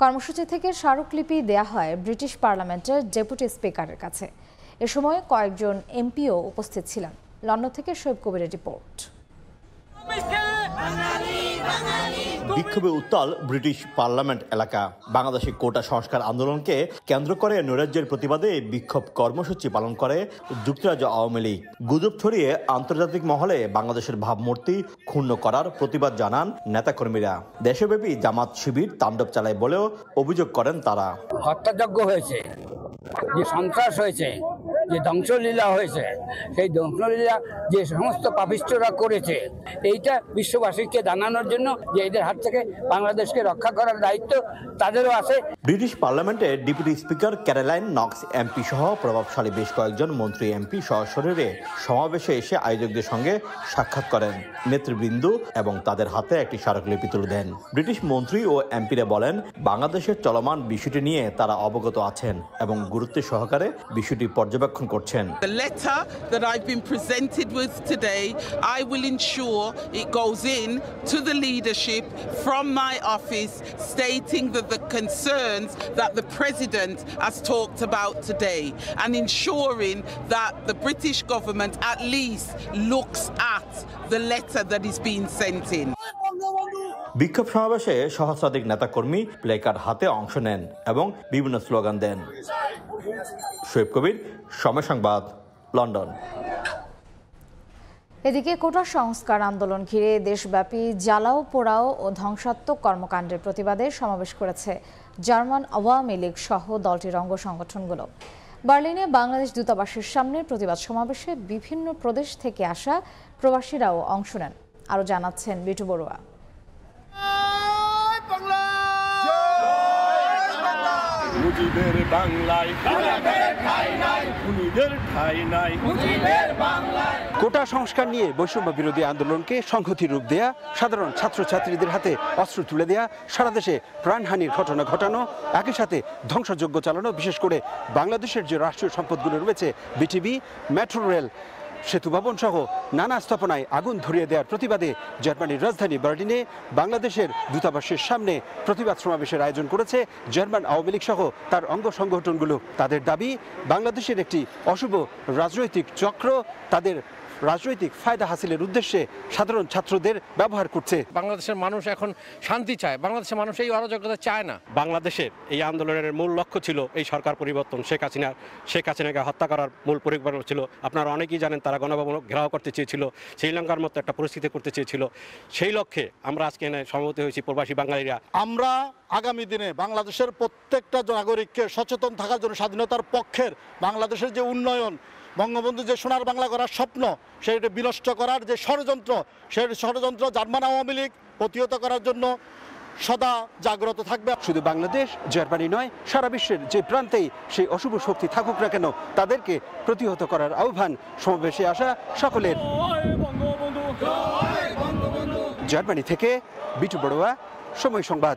কর্মসূচি থেকে স্মারকলিপি দেয়া হয় ব্রিটিশ পার্লামেন্টের ডেপুটি স্পিকারের কাছে এ সময় কয়েকজন এমপিও উপস্থিত ছিলেন লন্ডন থেকে শৈব কবিরের রিপোর্ট বিক্ষোভে উত্তাল ব্রিটিশ পার্লামেন্ট এলাকা বাংলাদেশে কোটা সংস্কার আন্দোলনকে কেন্দ্র করে নৈরাজ্যের প্রতিবাদে বিক্ষোভ কর্মসূচি পালন করে যুক্তরাজ্য আওয়ামী লীগ গুজব ছড়িয়ে আন্তর্জাতিক মহলে বাংলাদেশের ভাবমূর্তি ক্ষুণ্ণ করার প্রতিবাদ জানান নেতাকর্মীরা দেশব্যাপী জামাত শিবির তাণ্ডব চালায় বলেও অভিযোগ করেন তারা হত্যাযোগ্য হয়েছে যে সন্ত্রাস হয়েছে যে ধ্বংসলীলা হয়েছে সেই ধ্বংসলীলা যে সমস্ত পাপিষ্টরা করেছে এইটা বিশ্ববাসীকে জানানোর জন্য যে এদের হাত থেকে বাংলাদেশকে রক্ষা করার দায়িত্ব তাদেরও আছে ব্রিটিশ পার্লামেন্টে deputy speaker Caroline Knox MP সহ প্রভাবশালী বেশ কয়েকজন মন্ত্রী এমপি সশরীরে সমাবেশে এসে আয়োজকদের সঙ্গে সাক্ষাৎ করেন নেতৃবৃন্দ এবং তাদের হাতে একটি স্মারকলিপি তুলে দেন ব্রিটিশ মন্ত্রী ও এমপিরা বলেন বাংলাদেশের চলমান বিষয়টি নিয়ে তারা অবগত আছেন এবং গুরুত্ব সহকারে বিষয়টি পর্যবেক্ষণ The letter that I've been presented with today, I will ensure it goes in to the leadership from my office stating that the concerns that the president has talked about today and ensuring that the British government at least looks at the letter that is being sent in. বিক্ষোভ সমাবেশে সহস্রাধিক নেতাকর্মী placard হাতে অংশ নেন এবং বিভিন্ন slogan দেন শোয়েব কবির সময় সংবাদ লন্ডন এদিকে কোটা সংস্কার আন্দোলন ঘিরে দেশব্যাপী জ্বালাও পোড়াও ও ধ্বংসাত্মক কর্মকাণ্ডের প্রতিবাদে সমাবেশ করেছে জার্মান আওয়ামী লীগ সহ দলটির অঙ্গ সংগঠনগুলো বার্লিনে বাংলাদেশ দূতাবাসের সামনে প্রতিবাদ সমাবেশে বিভিন্ন প্রদেশ থেকে আসা প্রবাসীরাও অংশ নেন আরও জানাচ্ছেন বিটু বড়ুয়া মুজিবের কোটা সংস্কার নিয়ে বৈষম্য বিরোধী আন্দোলনকে সংহতি রূপ দেয়া সাধারণ ছাত্রছাত্রীদের হাতে অস্ত্র তুলে দেয়া সারা দেশে প্রাণহানির ঘটনা ঘটানো একই সাথে ধ্বংসযোগ্য চালানো বিশেষ করে বাংলাদেশের যে রাষ্ট্রীয় সম্পদগুলো রয়েছে বিটিভি মেট্রো রেল সেতু ভবন সহ নানা স্থাপনায় আগুন ধরিয়ে দেওয়ার প্রতিবাদে জার্মানির রাজধানী বার্লিনে বাংলাদেশের দূতাবাসের সামনে প্রতিবাদ সমাবেশের আয়োজন করেছে জার্মান আওয়ামী লীগ সহ তার অঙ্গ সংগঠনগুলো তাদের দাবি বাংলাদেশের একটি অশুভ রাজনৈতিক চক্র তাদের রাজনৈতিক ফায়দা হাসিলের উদ্দেশ্যে সাধারণ ছাত্রদের ব্যবহার করছে বাংলাদেশের মানুষ এখন শান্তি চায় বাংলাদেশের মানুষ এই অরাজকতা চায় না বাংলাদেশের এই আন্দোলনের মূল লক্ষ্য ছিল এই সরকার পরিবর্তন শেখ হাসিনার শেখ হাসিনাকে হত্যা করার মূল পরিকল্পনা ছিল আপনারা অনেকেই জানেন তারা গণভবন ঘেরাও করতে চেয়েছিল শ্রীলঙ্কার মতো একটা পরিস্থিতি করতে চেয়েছিল সেই লক্ষ্যে আমরা আজকে এনে সমবেত হয়েছি প্রবাসী বাঙালিরা আমরা আগামী দিনে বাংলাদেশের প্রত্যেকটা নাগরিককে সচেতন থাকার জন্য স্বাধীনতার পক্ষের বাংলাদেশের যে উন্নয়ন বঙ্গবন্ধু যে সোনার বাংলা করার স্বপ্ন সেটা বিনষ্ট করার যে ষড়যন্ত্র সেই ষড়যন্ত্র জার্মান আওয়ামী লীগ প্রতিহত করার জন্য সদা জাগ্রত থাকবে শুধু বাংলাদেশ জার্মানি নয় সারা বিশ্বের যে প্রান্তেই সেই অশুভ শক্তি থাকুক না কেন তাদেরকে প্রতিহত করার আহ্বান সমাবেশে আসা সকলের জার্মানি থেকে বিটু বড়ুয়া সময় সংবাদ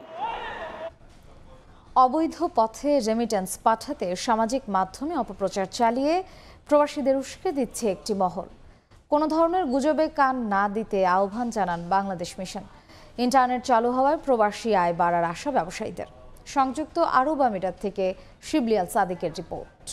অবৈধ পথে রেমিটেন্স পাঠাতে সামাজিক মাধ্যমে অপপ্রচার চালিয়ে প্রবাসীদের উস্কে দিচ্ছে একটি মহল কোনো ধরনের গুজবে কান না দিতে আহ্বান জানান বাংলাদেশ মিশন ইন্টারনেট চালু হওয়ায় প্রবাসী আয় বাড়ার আশা ব্যবসায়ীদের সংযুক্ত আরব আমিরাত থেকে শিবলিয়াল সাদিকের রিপোর্ট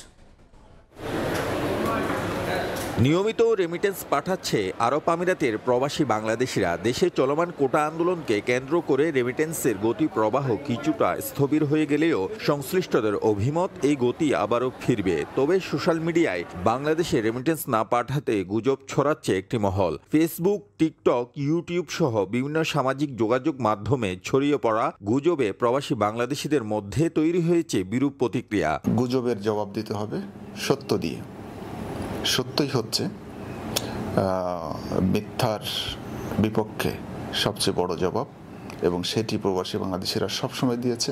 নিয়মিত রেমিটেন্স পাঠাচ্ছে আরব আমিরাতের প্রবাসী বাংলাদেশিরা দেশে চলমান কোটা আন্দোলনকে কেন্দ্র করে রেমিটেন্সের গতি প্রবাহ কিছুটা স্থবির হয়ে গেলেও সংশ্লিষ্টদের অভিমত এই গতি আবারও ফিরবে তবে সোশ্যাল মিডিয়ায় বাংলাদেশে রেমিটেন্স না পাঠাতে গুজব ছড়াচ্ছে একটি মহল ফেসবুক টিকটক ইউটিউব সহ বিভিন্ন সামাজিক যোগাযোগ মাধ্যমে ছড়িয়ে পড়া গুজবে প্রবাসী বাংলাদেশিদের মধ্যে তৈরি হয়েছে বিরূপ প্রতিক্রিয়া গুজবের জবাব দিতে হবে সত্য দিয়ে সত্যই হচ্ছে মিথ্যার বিপক্ষে সবচেয়ে বড় জবাব এবং সেটি প্রবাসী বাংলাদেশিরা সবসময় দিয়েছে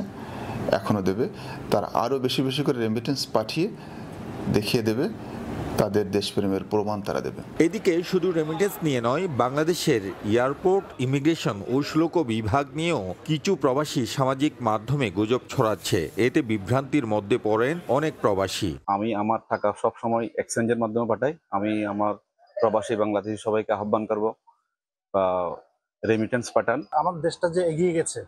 এখনও দেবে তার আরও বেশি বেশি করে রেমিটেন্স পাঠিয়ে দেখিয়ে দেবে তাদের দেশপ্রেমের প্রমাণ তারা দেবে এদিকে শুধু রেমিটেন্স নিয়ে নয় বাংলাদেশের এয়ারপোর্ট ইমিগ্রেশন ও শুল্ক বিভাগ নিয়েও কিছু প্রবাসী সামাজিক মাধ্যমে গুজব ছড়াচ্ছে এতে বিভ্রান্তির মধ্যে পড়েন অনেক প্রবাসী আমি আমার টাকা সবসময় এক্সচেঞ্জের মাধ্যমে পাঠাই আমি আমার প্রবাসী বাংলাদেশি সবাইকে আহ্বান করব বা রেমিটেন্স পাঠান আমার দেশটা যে এগিয়ে গেছে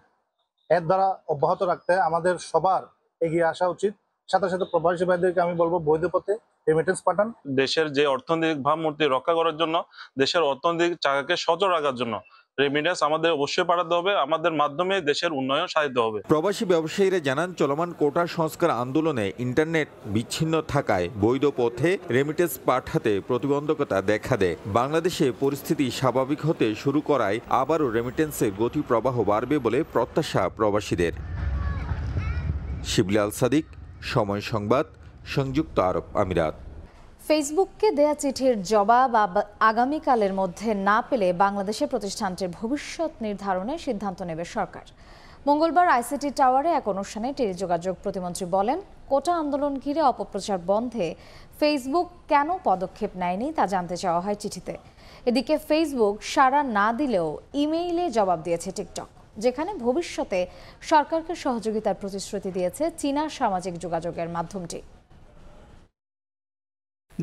এর দ্বারা অব্যাহত রাখতে আমাদের সবার এগিয়ে আসা উচিত সাথে সাথে প্রবাসী ভাইদেরকে আমি বলবো বৈধ পথে রেমিটেন্স পাঠান দেশের যে অর্থনৈতিক ভাবমূর্তি রক্ষা করার জন্য দেশের অর্থনৈতিক চাকাকে সচল রাখার জন্য রেমিডেন্স আমাদের অবশ্যই পাঠাতে হবে আমাদের মাধ্যমে দেশের উন্নয়ন সাধিত হবে প্রবাসী ব্যবসায়ীরা জানান চলমান কোটা সংস্কার আন্দোলনে ইন্টারনেট বিচ্ছিন্ন থাকায় বৈধ পথে রেমিটেন্স পাঠাতে প্রতিবন্ধকতা দেখা দেয় বাংলাদেশে পরিস্থিতি স্বাভাবিক হতে শুরু করায় আবারও রেমিটেন্সের গতি প্রবাহ বাড়বে বলে প্রত্যাশা প্রবাসীদের শিবলাল সাদিক সময় সংবাদ সংযুক্ত আরব আমিরাত ফেসবুককে দেয়া চিঠির জবাব আগামীকালের মধ্যে না পেলে বাংলাদেশে প্রতিষ্ঠানটির ভবিষ্যৎ নির্ধারণে সিদ্ধান্ত নেবে সরকার মঙ্গলবার আইসিটি টাওয়ারে এক অনুষ্ঠানে টেলিযোগাযোগ প্রতিমন্ত্রী বলেন কোটা আন্দোলন ঘিরে অপপ্রচার বন্ধে ফেসবুক কেন পদক্ষেপ নেয়নি তা জানতে চাওয়া হয় চিঠিতে এদিকে ফেসবুক সাড়া না দিলেও ইমেইলে জবাব দিয়েছে টিকটক যেখানে ভবিষ্যতে সরকারকে সহযোগিতার প্রতিশ্রুতি দিয়েছে চীনা সামাজিক যোগাযোগের মাধ্যমটি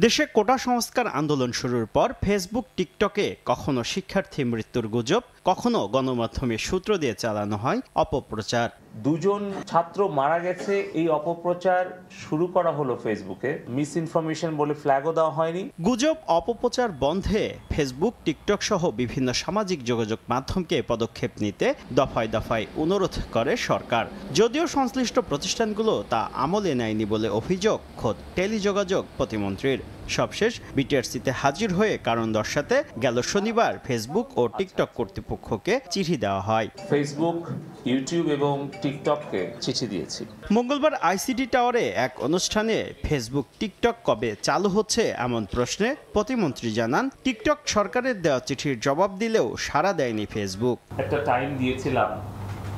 দেশে কোটা সংস্কার আন্দোলন শুরুর পর ফেসবুক টিকটকে কখনো শিক্ষার্থী মৃত্যুর গুজব কখনো গণমাধ্যমের সূত্র দিয়ে চালানো হয় অপপ্রচার দুজন ছাত্র মারা গেছে এই অপপ্রচার শুরু করা হলো ফেসবুকে মিস ইনফরমেশন বলে ফ্ল্যাগও দেওয়া হয়নি গুজব অপপ্রচার বন্ধে ফেসবুক টিকটক সহ বিভিন্ন সামাজিক যোগাযোগ মাধ্যমকে পদক্ষেপ নিতে দফায় দফায় অনুরোধ করে সরকার যদিও সংশ্লিষ্ট প্রতিষ্ঠানগুলো তা আমলে নেয়নি বলে অভিযোগ খোদ টেলিযোগাযোগ প্রতিমন্ত্রীর সবশেষ বিটিআরসিতে হাজির হয়ে কারণ দর্শাতে গেল শনিবার ফেসবুক ও টিকটক কর্তৃপক্ষকে চিঠি দেওয়া হয় ফেসবুক ইউটিউব এবং টিকটককে চিঠি দিয়েছি মঙ্গলবার আইসিটি টাওয়ারে এক অনুষ্ঠানে ফেসবুক টিকটক কবে চালু হচ্ছে এমন প্রশ্নে প্রতিমন্ত্রী জানান টিকটক সরকারের দেওয়া চিঠির জবাব দিলেও সাড়া দেয়নি ফেসবুক একটা টাইম দিয়েছিলাম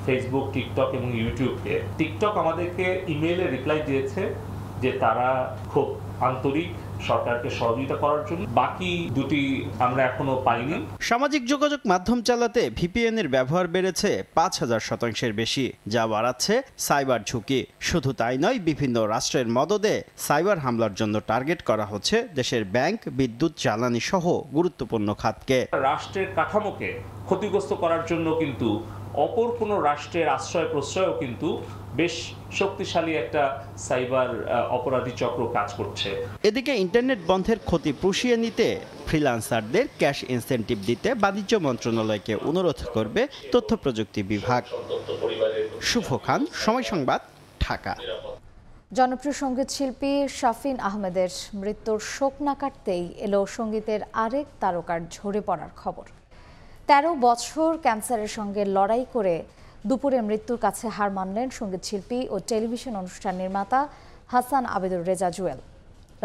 ফেসবুক টিকটক এবং ইউটিউবকে টিকটক আমাদেরকে ইমেইলে রিপ্লাই দিয়েছে যে তারা খুব আন্তরিক সরকারকে সহযোগিতা করার জন্য বাকি দুটি আমরা এখনো পাইনি সামাজিক যোগাযোগ মাধ্যম চালাতে ভিপিএন এর ব্যবহার বেড়েছে পাঁচ হাজার শতাংশের বেশি যা বাড়াচ্ছে সাইবার ঝুঁকি শুধু তাই নয় বিভিন্ন রাষ্ট্রের মদদে সাইবার হামলার জন্য টার্গেট করা হচ্ছে দেশের ব্যাংক বিদ্যুৎ জ্বালানি সহ গুরুত্বপূর্ণ খাতকে রাষ্ট্রের কাঠামোকে ক্ষতিগ্রস্ত করার জন্য কিন্তু অপর কোনো রাষ্ট্রের আশ্রয় প্রশ্রয়ও কিন্তু বেশ শক্তিশালী একটা সাইবার অপরাধী চক্র কাজ করছে এদিকে ইন্টারনেট বন্ধের ক্ষতি পুষিয়ে নিতে ফ্রিলান্সারদের ক্যাশ ইনসেন্টিভ দিতে বাণিজ্য মন্ত্রণালয়কে অনুরোধ করবে তথ্য প্রযুক্তি বিভাগ শুভ খান সময় সংবাদ ঢাকা জনপ্রিয় সঙ্গীত শিল্পী শাফিন আহমেদের মৃত্যুর শোক না কাটতেই এলো সঙ্গীতের আরেক তারকার ঝরে পড়ার খবর তেরো বছর ক্যান্সারের সঙ্গে লড়াই করে দুপুরে মৃত্যুর কাছে হার মানলেন সঙ্গীতশিল্পী ও টেলিভিশন অনুষ্ঠান নির্মাতা হাসান আবেদুর রেজা জুয়েল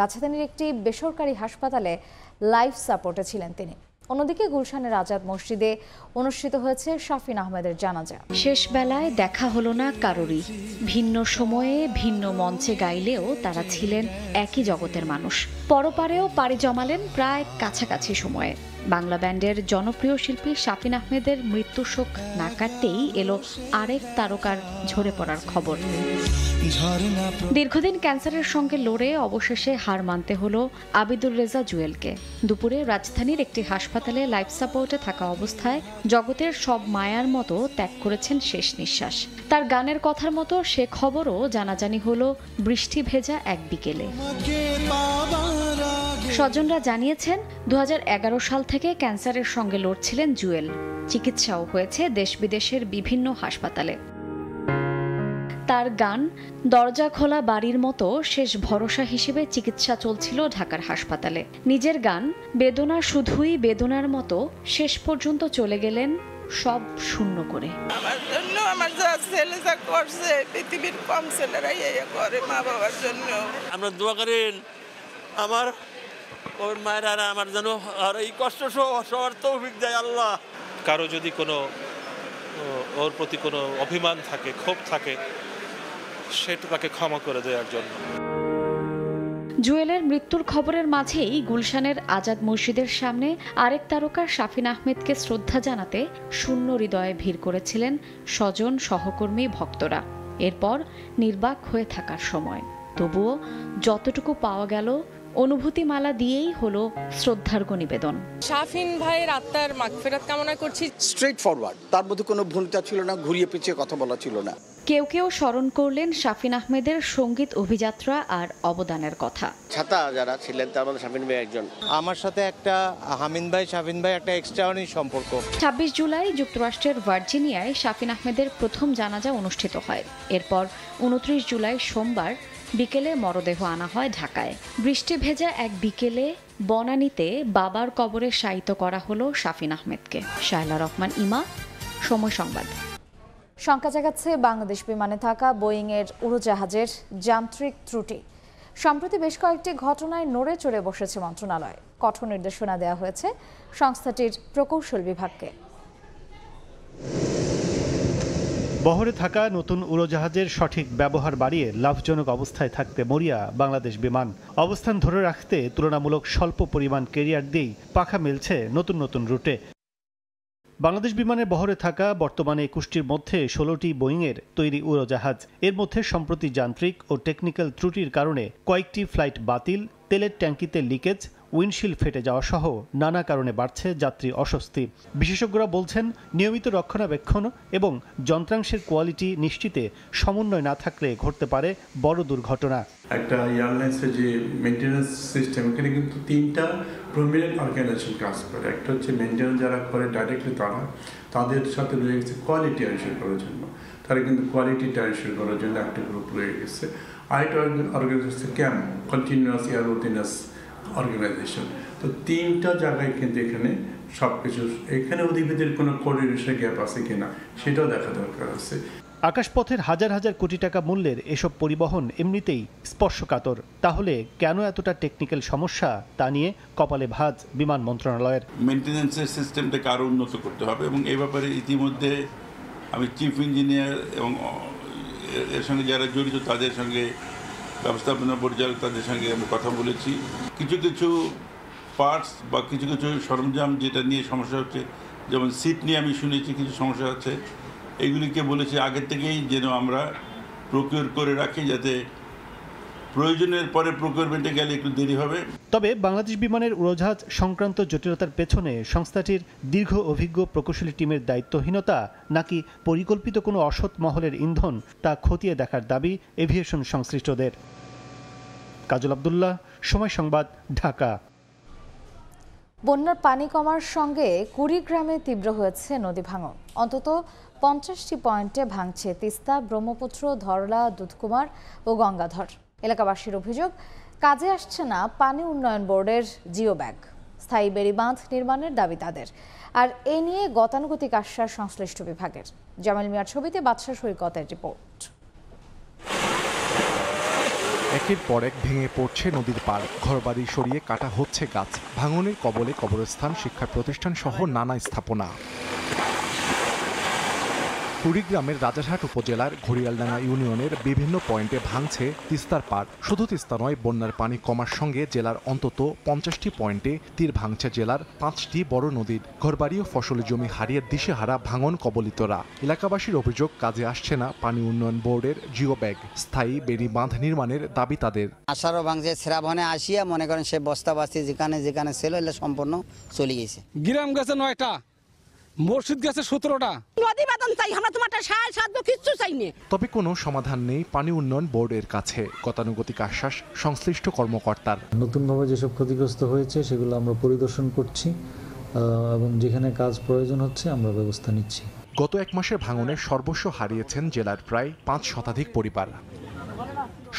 রাজধানীর একটি বেসরকারি হাসপাতালে লাইফ সাপোর্টে ছিলেন তিনি অন্যদিকে গুলশানের আজাদ মসজিদে অনুষ্ঠিত হয়েছে শাফিন আহমেদের জানাজা শেষ বেলায় দেখা হলো না কারোরই ভিন্ন সময়ে ভিন্ন মঞ্চে গাইলেও তারা ছিলেন একই জগতের মানুষ পরপারেও পাড়ি জমালেন প্রায় কাছাকাছি সময়ে বাংলা ব্যান্ডের জনপ্রিয় শিল্পী শাফিন আহমেদের মৃত্যু শোক না কাটতেই এলো আরেক তারকার ঝরে পড়ার খবর দীর্ঘদিন ক্যান্সারের সঙ্গে লড়ে অবশেষে হার মানতে হলো আবিদুর রেজা জুয়েলকে দুপুরে রাজধানীর একটি হাসপাতালে লাইফ সাপোর্টে থাকা অবস্থায় জগতের সব মায়ার মতো ত্যাগ করেছেন শেষ নিঃশ্বাস তার গানের কথার মতো সে খবরও জানাজানি হলো বৃষ্টি ভেজা এক বিকেলে স্বজনরা জানিয়েছেন দু সাল থেকে থেকে ক্যান্সারের সঙ্গে লড়ছিলেন জুয়েল চিকিৎসাও হয়েছে দেশ বিদেশের বিভিন্ন হাসপাতালে তার গান দরজা খোলা বাড়ির মতো শেষ ভরসা হিসেবে চিকিৎসা চলছিল ঢাকার হাসপাতালে নিজের গান বেদনা শুধুই বেদনার মতো শেষ পর্যন্ত চলে গেলেন সব শূন্য করে আমার ওর মায়ের আমার যেন আর এই কষ্ট সবার তৌফিক দেয় আল্লাহ কারো যদি কোনো ওর প্রতি কোনো অভিমান থাকে ক্ষোভ থাকে সেটা তাকে ক্ষমা করে দেওয়ার জন্য জুয়েলের মৃত্যুর খবরের মাঝেই গুলশানের আজাদ মসজিদের সামনে আরেক তারকা শাফিন আহমেদকে শ্রদ্ধা জানাতে শূন্য হৃদয়ে ভিড় করেছিলেন স্বজন সহকর্মী ভক্তরা এরপর নির্বাক হয়ে থাকার সময় তবুও যতটুকু পাওয়া গেল অনুভূতিমালা দিয়েই হলো শ্রদ্ধার্ঘ নিবেদন শাফিন ভাইয়ের আত্মার মাগফেরাত কামনা করছি স্ট্রেট ফরওয়ার্ড তার মধ্যে কোনো ভূমিকা ছিল না ঘুরিয়ে পিছিয়ে কথা বলা ছিল না কেউ কেউ স্মরণ করলেন শাফিন আহমেদের সঙ্গীত অভিযাত্রা আর অবদানের কথা ছাতা যারা ছিলেন তার মধ্যে শাফিন ভাই একজন আমার সাথে একটা হামিন ভাই শাফিন ভাই একটা এক্সট্রাঅর্ডিনারি সম্পর্ক ২৬ জুলাই যুক্তরাষ্ট্রের ভার্জিনিয়ায় শাফিন আহমেদের প্রথম জানাজা অনুষ্ঠিত হয় এরপর উনত্রিশ জুলাই সোমবার বিকেলে মরদেহ আনা হয় ঢাকায় বৃষ্টি ভেজা এক বিকেলে বনানীতে বাবার কবরে শায়িত করা হলো শাফিন আহমেদকে শায়লা রহমান ইমা সময় সংবাদ শঙ্কা জাগাচ্ছে বাংলাদেশ বিমানে থাকা বোয়িংয়ের উড়োজাহাজের যান্ত্রিক ত্রুটি সম্প্রতি বেশ কয়েকটি ঘটনায় নড়ে চড়ে বসেছে মন্ত্রণালয় কঠোর নির্দেশনা দেওয়া হয়েছে সংস্থাটির প্রকৌশল বিভাগকে বহরে থাকা নতুন উড়োজাহাজের সঠিক ব্যবহার বাড়িয়ে লাভজনক অবস্থায় থাকতে মরিয়া বাংলাদেশ বিমান অবস্থান ধরে রাখতে তুলনামূলক স্বল্প পরিমাণ কেরিয়ার দিয়েই পাখা মিলছে নতুন নতুন রুটে বাংলাদেশ বিমানের বহরে থাকা বর্তমানে একুশটির মধ্যে ষোলোটি বোয়িংয়ের তৈরি উড়োজাহাজ এর মধ্যে সম্প্রতি যান্ত্রিক ও টেকনিক্যাল ত্রুটির কারণে কয়েকটি ফ্লাইট বাতিল তেলের ট্যাঙ্কিতে লিকেজ উইন্ডশিল্ড ফেটে যাওয়া সহ নানা কারণে বাড়ছে যাত্রী অস্বস্তি বিশেষজ্ঞরা বলছেন নিয়মিত রক্ষণাবেক্ষণ এবং যন্ত্রাংশের কোয়ালিটি নিশ্চিতে সমন্বয় না থাকলে ঘটতে পারে বড় দুর্ঘটনা একটা এয়ারলাইন্সের যে মেনটেন্যান্স সিস্টেম এখানে কিন্তু তিনটা প্রমিনেন্ট অর্গানাইজেশন কাজ করে একটা হচ্ছে মেনটেন্যান্স যারা করে ডাইরেক্টলি তারা তাদের সাথে রয়ে গেছে কোয়ালিটি এনশিওর করার জন্য তারা কিন্তু কোয়ালিটিটা এনশিওর করার জন্য একটা গ্রুপ রয়ে গেছে আরেকটা organisation camp continuous airworthiness organisation তো তিনটা জায়গায় কিন্তু এখানে সব কিছু এখানে উদ্ভিদের কোনো কোর্ডিনেশন গ্যাপ আছে কিনা সেটাও দেখা দরকার আছে আকাশপথের হাজার হাজার কোটি টাকা মূল্যের এসব পরিবহন এমনিতেই স্পর্শকাতর তাহলে কেন এতটা টেকনিক্যাল সমস্যা তা নিয়ে কপালে ভাজ বিমান মন্ত্রণালয়ের মেনটেন্যান্সের সিস্টেমটাকে আরও উন্নত করতে হবে এবং এই ব্যাপারে ইতিমধ্যে আমি চিফ ইঞ্জিনিয়ার এবং এর সঙ্গে যারা জড়িত তাদের সঙ্গে ব্যবস্থাপনা পরিচালক তাদের সঙ্গে আমি কথা বলেছি কিছু কিছু পার্টস বা কিছু কিছু সরঞ্জাম যেটা নিয়ে সমস্যা হচ্ছে যেমন সিট নিয়ে আমি শুনেছি কিছু সমস্যা আছে এগুলিকে বলেছি আগে থেকেই যেন আমরা প্রকিউর করে রাখি যাতে প্রয়োজনের পরে প্রকিউরমেন্টে গেলে একটু দেরি হবে তবে বাংলাদেশ বিমানের উড়োজাহাজ সংক্রান্ত জটিলতার পেছনে সংস্থাটির দীর্ঘ অভিজ্ঞ প্রকৌশলী টিমের দায়িত্বহীনতা নাকি পরিকল্পিত কোনো অসৎ মহলের ইন্ধন তা খতিয়ে দেখার দাবি এভিয়েশন সংশ্লিষ্টদের কাজল আবদুল্লাহ সময় সংবাদ ঢাকা বন্যার পানি কমার সঙ্গে কুড়িগ্রামে তীব্র হয়েছে নদী ভাঙন অন্তত পঞ্চাশটি পয়েন্টে ভাঙছে তিস্তা ব্রহ্মপুত্র ধরলা দুধকুমার ও গঙ্গাধর এলাকাবাসীর অভিযোগ কাজে আসছে না পানি উন্নয়ন বোর্ডের জিও ব্যাগ স্থায়ী বাঁধ নির্মাণের দাবি তাদের আর এ নিয়ে গতানুগতিক আশ্বাস সংশ্লিষ্ট বিভাগের জামাল মিয়ার ছবিতে বাদশাহ সৈকতের রিপোর্ট একের পর এক ভেঙে পড়ছে নদীর পার ঘরবাড়ি সরিয়ে কাটা হচ্ছে গাছ ভাঙনের কবলে কবরস্থান শিক্ষা প্রতিষ্ঠান সহ নানা স্থাপনা কুড়িগ্রামের রাজারহাট উপজেলার ঘড়িয়ালডাঙ্গা ইউনিয়নের বিভিন্ন পয়েন্টে ভাঙছে তিস্তার পার শুধু তিস্তা নয় বন্যার পানি কমার সঙ্গে জেলার অন্তত পঞ্চাশটি পয়েন্টে তীর ভাঙছে জেলার পাঁচটি বড় নদীর ঘরবাড়ি ও ফসলের জমি হারিয়ে দিশেহারা ভাঙন কবলিতরা এলাকাবাসীর অভিযোগ কাজে আসছে না পানি উন্নয়ন বোর্ডের জিও ব্যাগ স্থায়ী বেড়ি বাঁধ নির্মাণের দাবি তাদের আসারও ভাঙছে শ্রাবণে আসিয়া মনে করেন সে বস্তাবাসী যেখানে যেখানে ছিল সম্পূর্ণ চলে গেছে গ্রাম গেছে নয়টা মসজিদ গেছে সতেরোটা নদী বাদন চাই আমরা তোমারটা সাহায্য সাহায্য কিচ্ছু চাইনি তবে কোনো সমাধান নেই পানি উন্নয়ন বোর্ডের কাছে গতানুগতিক আশ্বাস সংশ্লিষ্ট কর্মকর্তার নতুনভাবে যেসব ক্ষতিগ্রস্ত হয়েছে সেগুলো আমরা পরিদর্শন করছি এবং যেখানে কাজ প্রয়োজন হচ্ছে আমরা ব্যবস্থা নিচ্ছি গত এক মাসের ভাঙনে সর্বস্ব হারিয়েছেন জেলার প্রায় পাঁচ শতাধিক পরিবার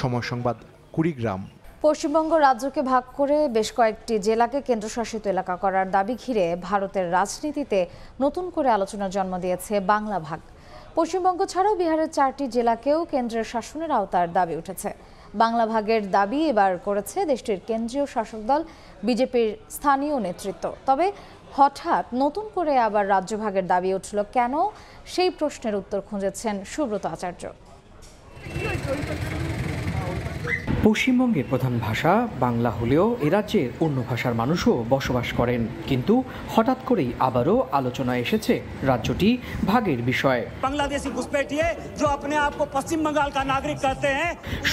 সময় সংবাদ কুড়িগ্রাম পশ্চিমবঙ্গ রাজ্যকে ভাগ করে বেশ কয়েকটি জেলাকে কেন্দ্রশাসিত এলাকা করার দাবি ঘিরে ভারতের রাজনীতিতে নতুন করে আলোচনার জন্ম দিয়েছে বাংলা ভাগ পশ্চিমবঙ্গ ছাড়াও বিহারের চারটি জেলাকেও কেন্দ্রের শাসনের আওতার দাবি উঠেছে বাংলা ভাগের দাবি এবার করেছে দেশটির কেন্দ্রীয় শাসক দল বিজেপির স্থানীয় নেতৃত্ব তবে হঠাৎ নতুন করে আবার রাজ্য ভাগের দাবি উঠল কেন সেই প্রশ্নের উত্তর খুঁজেছেন সুব্রত আচার্য পশ্চিমবঙ্গের প্রধান ভাষা বাংলা হলেও এ রাজ্যের অন্য ভাষার মানুষও বসবাস করেন কিন্তু হঠাৎ করেই আবারও আলোচনা এসেছে রাজ্যটি ভাগের বিষয়ে বাংলাদেশি ঘুসপেটিয়ে जो अपने आप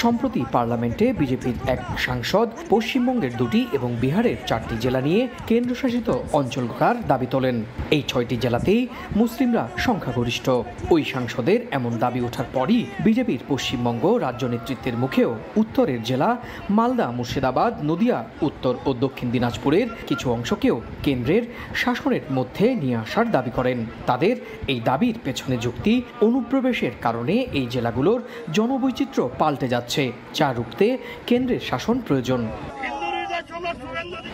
সম্প্রতি পার্লামেন্টে বিজেপির এক সাংসদ পশ্চিমবঙ্গের দুটি এবং বিহারের চারটি জেলা নিয়ে কেন্দ্রশাসিত অঞ্চল করার দাবি তোলেন এই ছয়টি জেলাতেই মুসলিমরা সংখ্যাগরিষ্ঠ ওই সাংসদের এমন দাবি ওঠার পরই বিজেপির পশ্চিমবঙ্গ রাজ্য নেতৃত্বের মুখেও উত্তরের জেলা মালদা মুর্শিদাবাদ নদিয়া উত্তর ও দক্ষিণ দিনাজপুরের কিছু অংশকেও কেন্দ্রের শাসনের মধ্যে নিয়ে আসার দাবি করেন তাদের এই দাবির পেছনে যুক্তি অনুপ্রবেশের কারণে এই জেলাগুলোর জনবৈচিত্র্য পাল্টে যাচ্ছে যা রুখতে কেন্দ্রের শাসন প্রয়োজন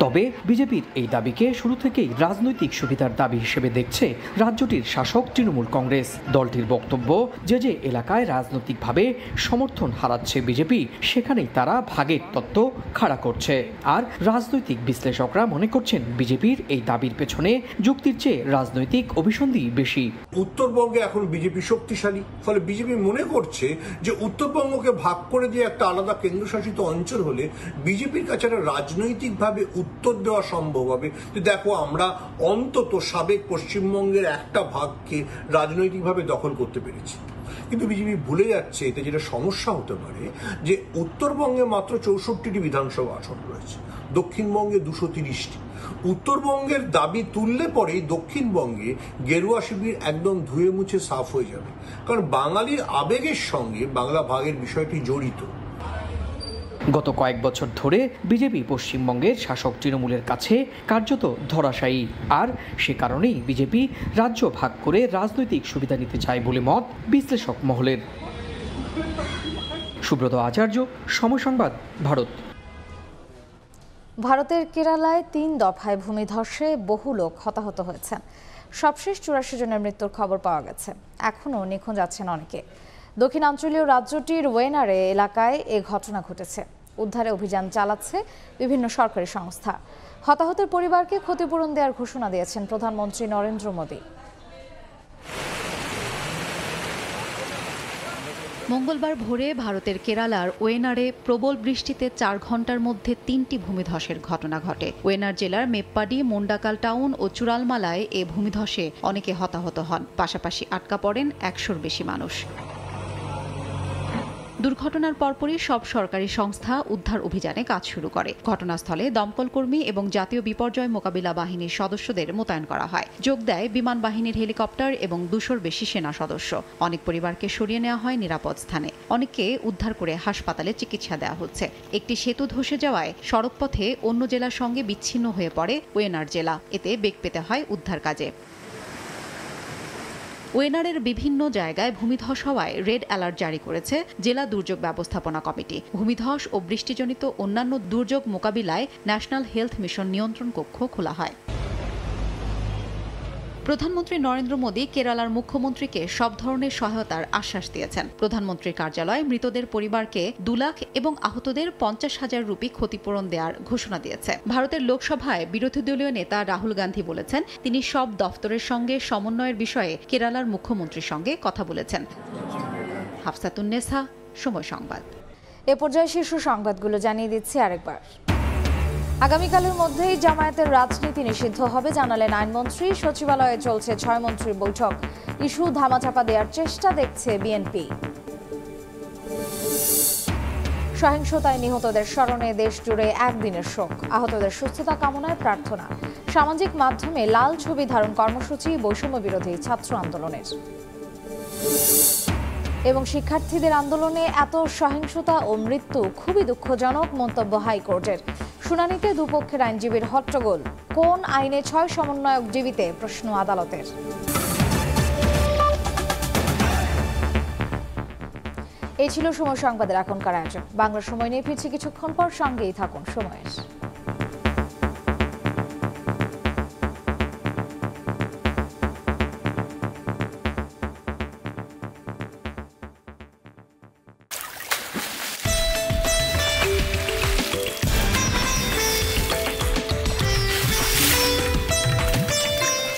তবে বিজেপির এই দাবিকে শুরু থেকেই রাজনৈতিক সুবিধার দাবি হিসেবে দেখছে রাজ্যটির শাসক তৃণমূল কংগ্রেস দলটির বক্তব্য যে যে এলাকায় রাজনৈতিকভাবে সমর্থন হারাচ্ছে বিজেপি সেখানেই তারা ভাগের তত্ত্ব খাড়া করছে আর রাজনৈতিক বিশ্লেষকরা মনে করছেন বিজেপির এই দাবির পেছনে যুক্তির চেয়ে রাজনৈতিক অভিসন্ধি বেশি উত্তরবঙ্গে এখন বিজেপি শক্তিশালী ফলে বিজেপি মনে করছে যে উত্তরবঙ্গকে ভাগ করে দিয়ে একটা আলাদা কেন্দ্রশাসিত অঞ্চল হলে বিজেপির কাছে রাজনৈতিক রাজনৈতিকভাবে উত্তর দেওয়া সম্ভব হবে যে দেখো আমরা অন্তত সাবেক পশ্চিমবঙ্গের একটা ভাগকে রাজনৈতিকভাবে দখল করতে পেরেছি কিন্তু বিজেপি ভুলে যাচ্ছে এতে যেটা সমস্যা হতে পারে যে উত্তরবঙ্গে মাত্র চৌষট্টিটি বিধানসভা আসন রয়েছে দক্ষিণবঙ্গে দুশো তিরিশটি উত্তরবঙ্গের দাবি তুললে পরেই দক্ষিণবঙ্গে গেরুয়া শিবির একদম ধুয়ে মুছে সাফ হয়ে যাবে কারণ বাঙালির আবেগের সঙ্গে বাংলা ভাগের বিষয়টি জড়িত গত কয়েক বছর ধরে বিজেপি পশ্চিমবঙ্গের শাসক তৃণমূলের কাছে কার্যত ধরাশায়ী আর সে কারণেই বিজেপি রাজ্য ভাগ করে রাজনৈতিক সুবিধা নিতে চায় বলে মত বিশ্লেষক মহলের সুব্রত আচার্য সমসংবাদ ভারত ভারতের কেরালায় তিন দফায় ভূমিধসে বহু লোক হতাহত হয়েছেন সবশেষ চুরাশি জনের মৃত্যুর খবর পাওয়া গেছে এখনও নিখোঁজ আছেন অনেকে দক্ষিণাঞ্চলীয় রাজ্যটির ওয়েনারে এলাকায় এ ঘটনা ঘটেছে উদ্ধারে অভিযান চালাচ্ছে বিভিন্ন সরকারি সংস্থা হতাহতের পরিবারকে ক্ষতিপূরণ দেওয়ার ঘোষণা দিয়েছেন প্রধানমন্ত্রী নরেন্দ্র মোদী মঙ্গলবার ভোরে ভারতের কেরালার ওয়েনারে প্রবল বৃষ্টিতে চার ঘন্টার মধ্যে তিনটি ভূমিধসের ঘটনা ঘটে ওয়েনার জেলার মেপ্পাডি মুন্ডাকাল টাউন ও চূড়ালমালায় এ ভূমিধসে অনেকে হতাহত হন পাশাপাশি আটকা পড়েন একশোর বেশি মানুষ দুর্ঘটনার পরপরই সব সরকারি সংস্থা উদ্ধার অভিযানে কাজ শুরু করে ঘটনাস্থলে দমকলকর্মী এবং জাতীয় বিপর্যয় মোকাবিলা বাহিনীর সদস্যদের মোতায়েন করা হয় যোগ দেয় বিমান বাহিনীর হেলিকপ্টার এবং দুশোর বেশি সেনা সদস্য অনেক পরিবারকে সরিয়ে নেওয়া হয় নিরাপদ স্থানে অনেককে উদ্ধার করে হাসপাতালে চিকিৎসা দেওয়া হচ্ছে একটি সেতু ধসে যাওয়ায় সড়কপথে অন্য জেলার সঙ্গে বিচ্ছিন্ন হয়ে পড়ে ওয়েনার জেলা এতে বেগ পেতে হয় উদ্ধার কাজে ওয়েনারের বিভিন্ন জায়গায় ভূমিধস হওয়ায় রেড অ্যালার্ট জারি করেছে জেলা দুর্যোগ ব্যবস্থাপনা কমিটি ভূমিধস ও বৃষ্টিজনিত অন্যান্য দুর্যোগ মোকাবিলায় ন্যাশনাল হেলথ মিশন নিয়ন্ত্রণ কক্ষ খোলা হয় প্রধানমন্ত্রী নরেন্দ্র মোদী কেরালার মুখ্যমন্ত্রীকে সব ধরনের সহায়তার আশ্বাস দিয়েছেন প্রধানমন্ত্রীর কার্যালয় মৃতদের পরিবারকে দু লাখ এবং আহতদের পঞ্চাশ হাজার রুপি ক্ষতিপূরণ দেওয়ার ঘোষণা দিয়েছে ভারতের লোকসভায় বিরোধী দলীয় নেতা রাহুল গান্ধী বলেছেন তিনি সব দফতরের সঙ্গে সমন্বয়ের বিষয়ে কেরালার মুখ্যমন্ত্রীর সঙ্গে কথা বলেছেন হাফসাতুন্নেসা সময় সংবাদ এ পর্যায়ে শীর্ষ সংবাদগুলো জানিয়ে দিচ্ছি আরেকবার আগামীকালের মধ্যেই জামায়াতের রাজনীতি নিষিদ্ধ হবে জানালেন আইনমন্ত্রী সচিবালয়ে চলছে ছয় মন্ত্রীর বৈঠক ইস্যু ধামাচাপা দেওয়ার চেষ্টা দেখছে বিএনপি সহিংসতায় নিহতদের স্মরণে দেশ জুড়ে একদিনের শোক আহতদের সুস্থতা কামনায় প্রার্থনা সামাজিক মাধ্যমে লাল ছবি ধারণ কর্মসূচি বৈষম্য বিরোধী ছাত্র আন্দোলনের এবং শিক্ষার্থীদের আন্দোলনে এত সহিংসতা ও মৃত্যু খুবই দুঃখজনক মন্তব্য হাইকোর্টের শুনানিতে দুপক্ষের আইনজীবীর হট্টগোল কোন আইনে ছয় সমন্বয়ক জীবিতে প্রশ্ন আদালতের এই ছিল সময় সংবাদের এখনকার আয়োজন বাংলা সময় নিয়ে ফিরছি কিছুক্ষণ পর সঙ্গেই থাকুন সময়ের